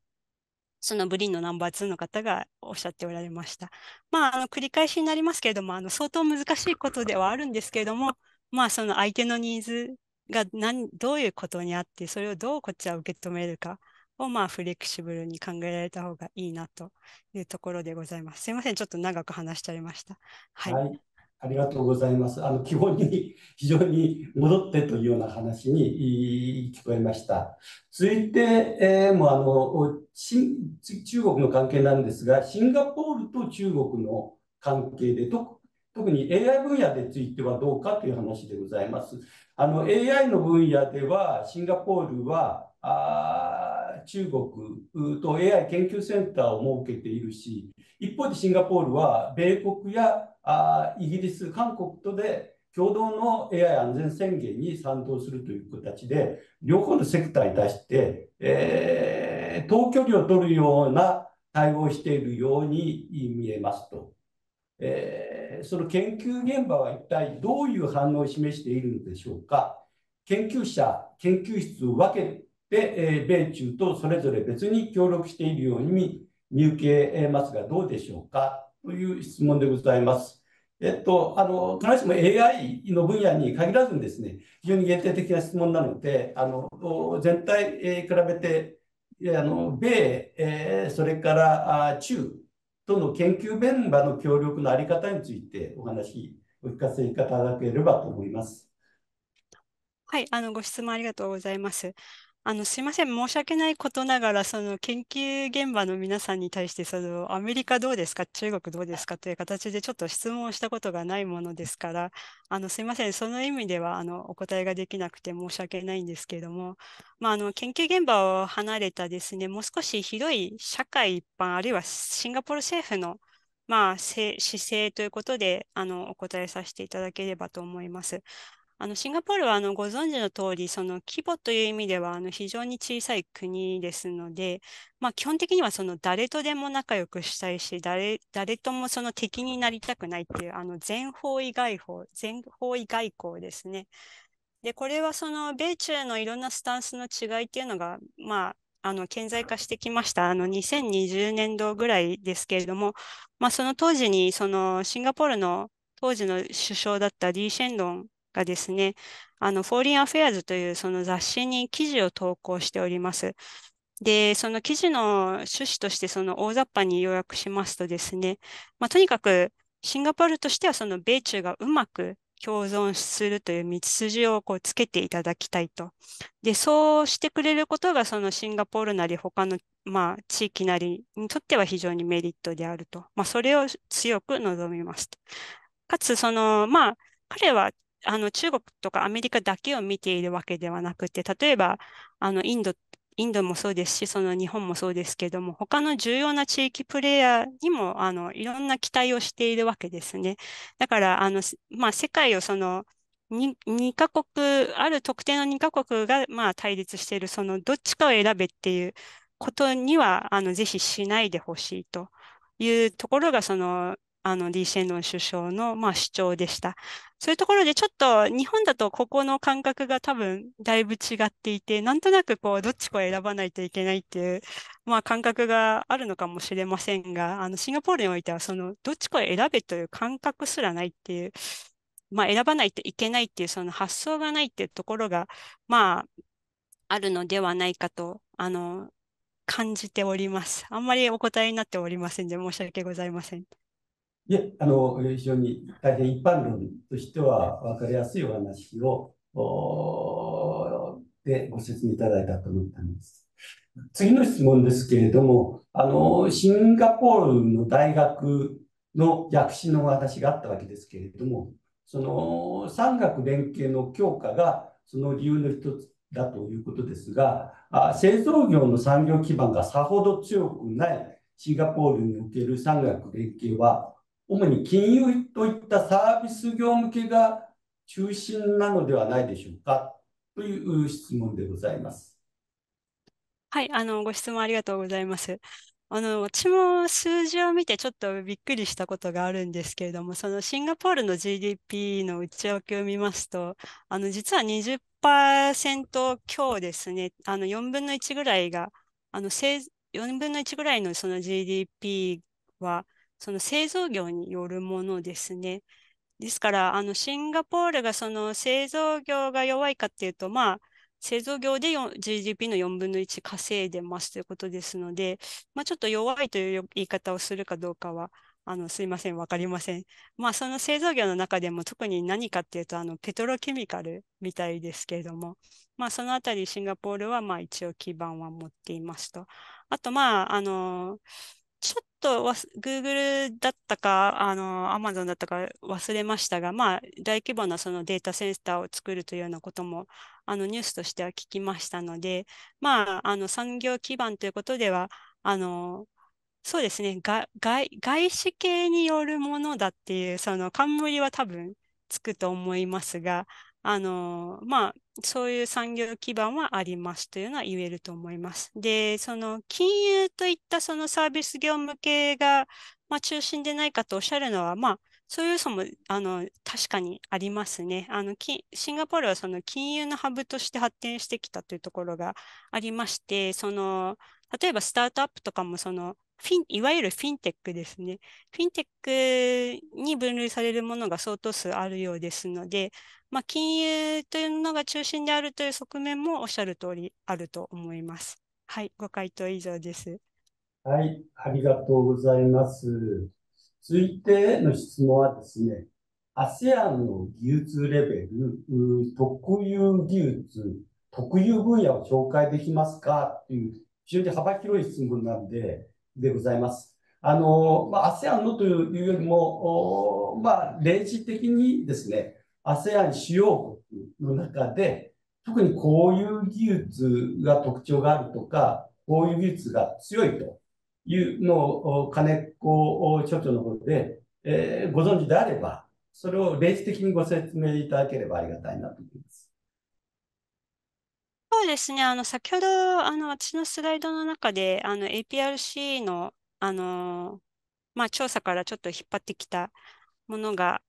そのブリンのナンバー2の方がおっしゃっておられました。まあ、あの繰り返しになりますけれども、あの相当難しいことではあるんですけれども、まあ、その相手のニーズが何どういうことにあって、それをどうこっちは受け止めるかをまあフレキシブルに考えられた方がいいなというところでございます。すいません、ちょっと長く話しちゃいました。はい、はい、ありがとうございます。あの基本に非常に戻ってというような話に聞こえました。続いて、えー、もうあの中国の関係なんですが、シンガポールと中国の関係で特特に AI 分野についてはどうかという話でございます。あの AI の分野ではシンガポールは中国と AI 研究センターを設けているし、一方でシンガポールは、米国やあイギリス、韓国とで共同の AI 安全宣言に賛同するという形で、両方のセクターに対して、えー、等距離を取るような対応をしているように見えますと。えー、その研究現場は一体どういう反応を示しているのでしょうか。研究者、研究室を分けで、え米中とそれぞれ別に協力しているように見受けますが、どうでしょうかという質問でございます。えっと、あの、必ずしも AI の分野に限らずにですね、非常に限定的な質問なので、あの、全体、え比べて、あの、米、えー、それから中との研究現場の協力の在り方についてお話、お聞かせいただければと思います。はい、あの、ご質問ありがとうございます。あの、すいません。申し訳ないことながら、その研究現場の皆さんに対して、そのアメリカどうですか、中国どうですかという形でちょっと質問をしたことがないものですから、あの、すいません。その意味では、あの、お答えができなくて申し訳ないんですけれども、まあ、あの、研究現場を離れたですね、もう少し広い社会一般、あるいはシンガポール政府の、まあ、姿勢ということで、あの、お答えさせていただければと思います。あのシンガポールはあのご存知の通り、その規模という意味ではあの非常に小さい国ですので、まあ、基本的にはその誰とでも仲良くしたいし、誰誰ともその敵になりたくないっていうあの全方位外交、全方位外交ですね。で、これはその米中のいろんなスタンスの違いっていうのが、まあ、あの顕在化してきましたあの2020年度ぐらいですけれども、まあ、その当時にそのシンガポールの当時の首相だったリー・シェンドンがですね、あの、フォーリンアフェアーズというその雑誌に記事を投稿しております。で、その記事の趣旨としてその大雑把に要約しますとですね、まあ、とにかくシンガポールとしてはその米中がうまく共存するという道筋をこうつけていただきたいと。で、そうしてくれることがそのシンガポールなり他の、まあ、地域なりにとっては非常にメリットであると。まあ、それを強く望みますと。かつ、その、まあ、彼はあの中国とかアメリカだけを見ているわけではなくて、例えばあのインド、インドもそうですし、その日本もそうですけども、他の重要な地域プレイヤーにもあのいろんな期待をしているわけですね。だからあの、まあ、世界をそのに2カ国、ある特定の2カ国が、まあ、対立している、そのどっちかを選べっていうことにはあのぜひしないでほしいというところが、そのあの、リー・シェン首相の、まあ、主張でした。そういうところで、ちょっと日本だとここの感覚が多分だいぶ違っていて、なんとなくこう、どっちか選ばないといけないっていう、まあ、感覚があるのかもしれませんが、あの、シンガポールにおいては、その、どっちか選べという感覚すらないっていう、まあ、選ばないといけないっていう、その発想がないっていうところが、まあ、あるのではないかと、あの、感じております。あんまりお答えになっておりませんで、申し訳ございません。いあの、非常に大変一般論としては分かりやすいお話を、でご説明いただいたと思ったんです。次の質問ですけれども、あの、シンガポールの大学の薬師のお話があったわけですけれども、その産学連携の強化がその理由の一つだということですが、あ製造業の産業基盤がさほど強くないシンガポールにおける産学連携は、主に金融といったサービス業向けが中心なのではないでしょうかという質問でございます。はい、あの、ご質問ありがとうございます。あの、私も数字を見てちょっとびっくりしたことがあるんですけれども、そのシンガポールの GDP の内訳を見ますと、あの、実は20%強ですね、あの、4分の1ぐらいが、あの、4分の1ぐらいのその GDP は、その製造業によるものですね。ですから、あのシンガポールがその製造業が弱いかっていうと、まあ、製造業で GDP の4分の1稼いでますということですので、まあ、ちょっと弱いという言い方をするかどうかは、あのすいません、分かりません。まあ、その製造業の中でも特に何かっていうと、あのペトロケミカルみたいですけれども、まあ、そのあたりシンガポールはまあ一応基盤は持っていますと。あと、まあ、あのーちょっとわす Google だったか、あの、Amazon だったか忘れましたが、まあ、大規模なそのデータセンターを作るというようなことも、あの、ニュースとしては聞きましたので、まあ、あの、産業基盤ということでは、あの、そうですね、が外、外資系によるものだっていう、その冠は多分つくと思いますが、あの、まあ、そういう産業基盤はありますというのは言えると思います。で、その金融といったそのサービス業向けが、まあ、中心でないかとおっしゃるのは、まあ、そういう嘘もあの確かにありますねあの。シンガポールはその金融のハブとして発展してきたというところがありまして、その例えばスタートアップとかもそのフィン、いわゆるフィンテックですね。フィンテックに分類されるものが相当数あるようですので、まあ、金融というのが中心であるという側面もおっしゃる通りあると思います。はい、ご回答以上です。はい、ありがとうございます。続いての質問はですね、ASEAN の技術レベル、特有技術、特有分野を紹介できますかという非常に幅広い質問なんで、でございます。あの、まあ、ASEAN のというよりも、まあ、例示的にですね、ASEAN 主要国の中で、特にこういう技術が特徴があるとか、こういう技術が強いというのを金子所長の方で、えー、ご存知であれば、それを例示的にご説明いただければありがたいなと思います。そうですね。あの、先ほど、あの、私のスライドの中で、あの、APRC の、あの、まあ、調査からちょっと引っ張ってきたものが、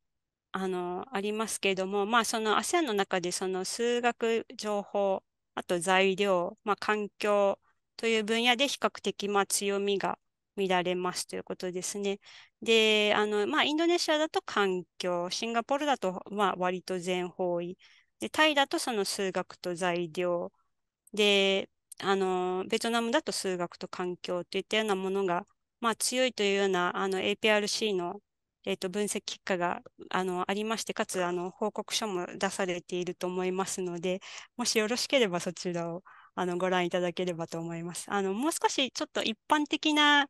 あの、ありますけれども、まあ、その ASEAN の中で、その数学情報、あと材料、まあ、環境という分野で比較的、まあ、強みが見られますということですね。で、あの、まあ、インドネシアだと環境、シンガポールだと、まあ、割と全方位、で、タイだとその数学と材料、で、あの、ベトナムだと数学と環境といったようなものが、まあ、強いというような、あの、APRC の、えっ、ー、と、分析結果が、あの、ありまして、かつ、あの、報告書も出されていると思いますので、もしよろしければそちらを、あの、ご覧いただければと思います。あの、もう少しちょっと一般的な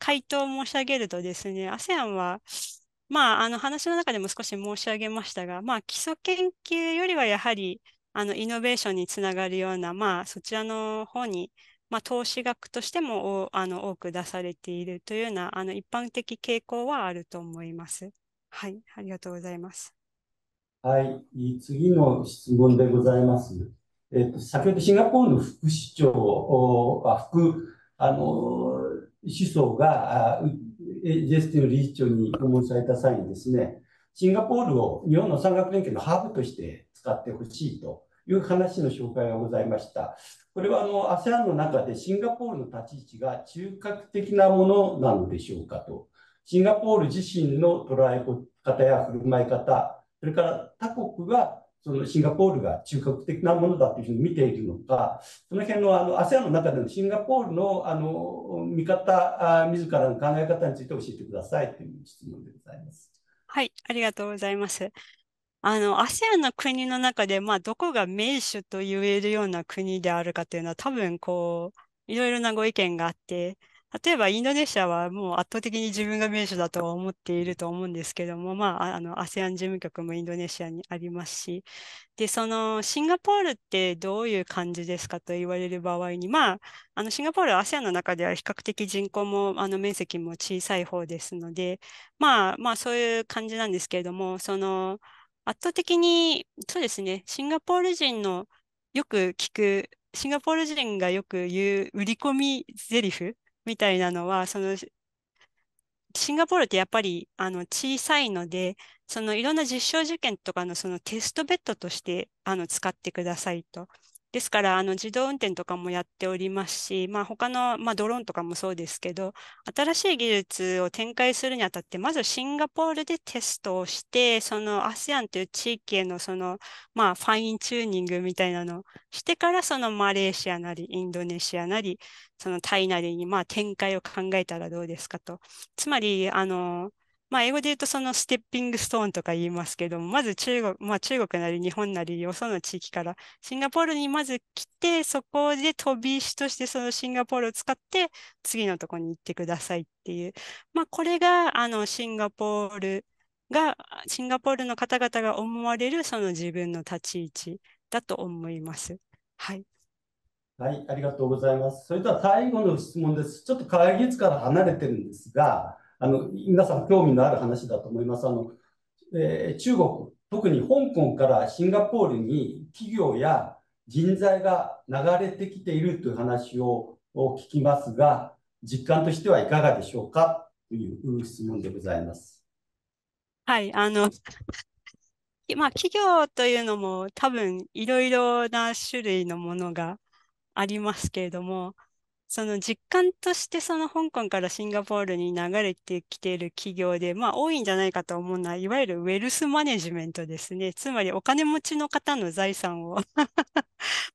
回答を申し上げるとですね、ASEAN は、まあ、あの話の中でも少し申し上げましたが、まあ、基礎研究よりはやはりあのイノベーションにつながるような、まあ、そちらの方に、まあ、投資額としてもおあの多く出されているというようなあの一般的傾向はあると思います。はい、ありがとうございます。はい、次の質問でございます。えっと、先ほどシンガポールの副市長、おあ副あの首相があジェスティン理事長に訪問された際にですね、シンガポールを日本の産学連携のハーブとして使ってほしいという話の紹介がございました。これはあの ASEAN の中でシンガポールの立ち位置が中核的なものなのでしょうかと。シンガポール自身の捉え方や振る舞い方、それから他国がそのシンガポールが中核的なものだというふうに見ているのか、その辺のあの ASEAN の中でのシンガポールのあの見方あ、自らの考え方について教えてくださいという質問でございます。はい、ありがとうございます。あの、ASEAN の国の中で、まあ、どこが名手と言えるような国であるかというのは、多分、こう、いろいろなご意見があって、例えばインドネシアはもう圧倒的に自分が名手だとは思っていると思うんですけども、まあ、あの、ASEAN 事務局もインドネシアにありますし、で、その、シンガポールってどういう感じですかと言われる場合に、まあ、あの、シンガポールは ASEAN の中では比較的人口も、あの、面積も小さい方ですので、まあ、まあ、そういう感じなんですけれども、その、圧倒的に、そうですね、シンガポール人のよく聞く、シンガポール人がよく言う売り込みリフみたいなのは、その、シンガポールってやっぱりあの小さいので、そのいろんな実証受験とかのそのテストベッドとしてあの使ってくださいと。ですから、あの、自動運転とかもやっておりますし、まあ、他の、まあ、ドローンとかもそうですけど、新しい技術を展開するにあたって、まずシンガポールでテストをして、その ASEAN という地域への、その、まあ、ファインチューニングみたいなのをしてから、そのマレーシアなり、インドネシアなり、そのタイなりに、まあ、展開を考えたらどうですかと。つまり、あの、まあ、英語で言うとそのステッピングストーンとか言いますけども、まず中国、まあ、中国なり日本なりよその地域からシンガポールにまず来て、そこで飛び石としてそのシンガポールを使って次のとこに行ってくださいっていう。まあ、これがあのシンガポールが、シンガポールの方々が思われるその自分の立ち位置だと思います。はい。はい、ありがとうございます。それでは最後の質問です。ちょっと会議室から離れてるんですが、あの、皆さん興味のある話だと思います。あの、えー、中国、特に香港からシンガポールに企業や人材が流れてきているという話を聞きますが、実感としてはいかがでしょうかという質問でございます。はい、あの、まあ、企業というのも多分いろいろな種類のものがありますけれども、その実感としてその香港からシンガポールに流れてきている企業で、まあ多いんじゃないかと思うのは、いわゆるウェルスマネジメントですね。つまりお金持ちの方の財産を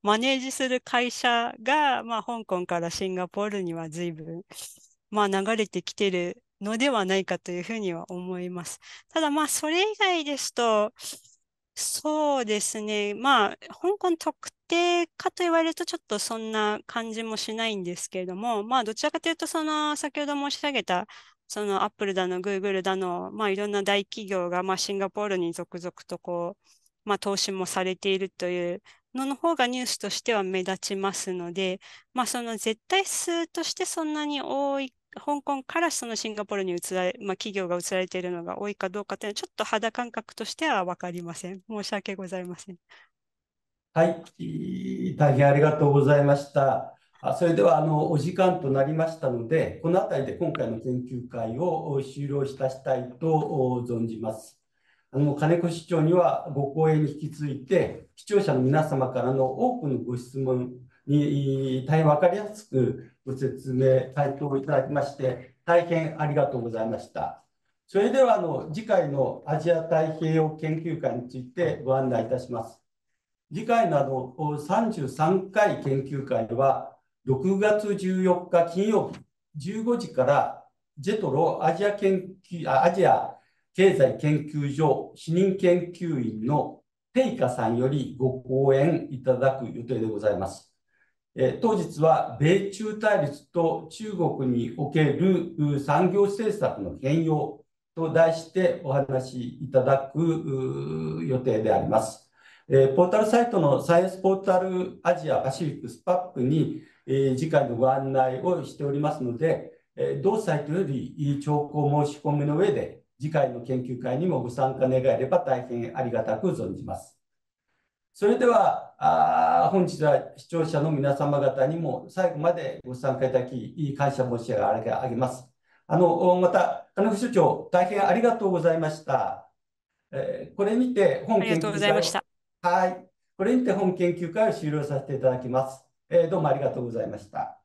マネージする会社が、まあ香港からシンガポールには随分、まあ流れてきてるのではないかというふうには思います。ただまあそれ以外ですと、そうですね。まあ、香港特けかと言われるとちょっとそんな感じもしないんですけれども、まあどちらかというとその先ほど申し上げたそのアップルだのグーグルだの、まあいろんな大企業がまあシンガポールに続々とこう、まあ投資もされているというのの方がニュースとしては目立ちますので、まあその絶対数としてそんなに多い香港からそのシンガポールに移られ、まあ、企業が移られているのが多いかどうかというのは、ちょっと肌感覚としては分かりません。申し訳ございません。はい、大変ありがとうございました。あそれではあのお時間となりましたので、この辺りで今回の研究会を終了いたしたいと存じます。あの金子市長にはご講演に引き続いて、視聴者の皆様からの多くのご質問に大変分かりやすくご説明、回答をいただきまして、大変ありがとうございました。それではあの次回のアジア太平洋研究会についてご案内いたします。次回など33回研究会は、6月14日金曜日15時から、ジェトロアジア研究アジア経済研究所主任研究員のテイカさんよりご講演いただく予定でございます。え当日は米中対立と中国における産業政策の変容と題してお話しいただく予定であります。えー、ポータルサイトのサイエンスポータルアジアパシフィックスパップに、えー、次回のご案内をしておりますので、えー、同サイトより聴講申し込みの上で、次回の研究会にもご参加願えれば大変ありがたく存じます。それでは、あ本日は視聴者の皆様方にも最後までご参加いただき、感謝申し上げます。あの、また、金子所長、大変ありがとうございました。えー、これにて本研究会をはい。これにて本研究会を終了させていただきます。えー、どうもありがとうございました。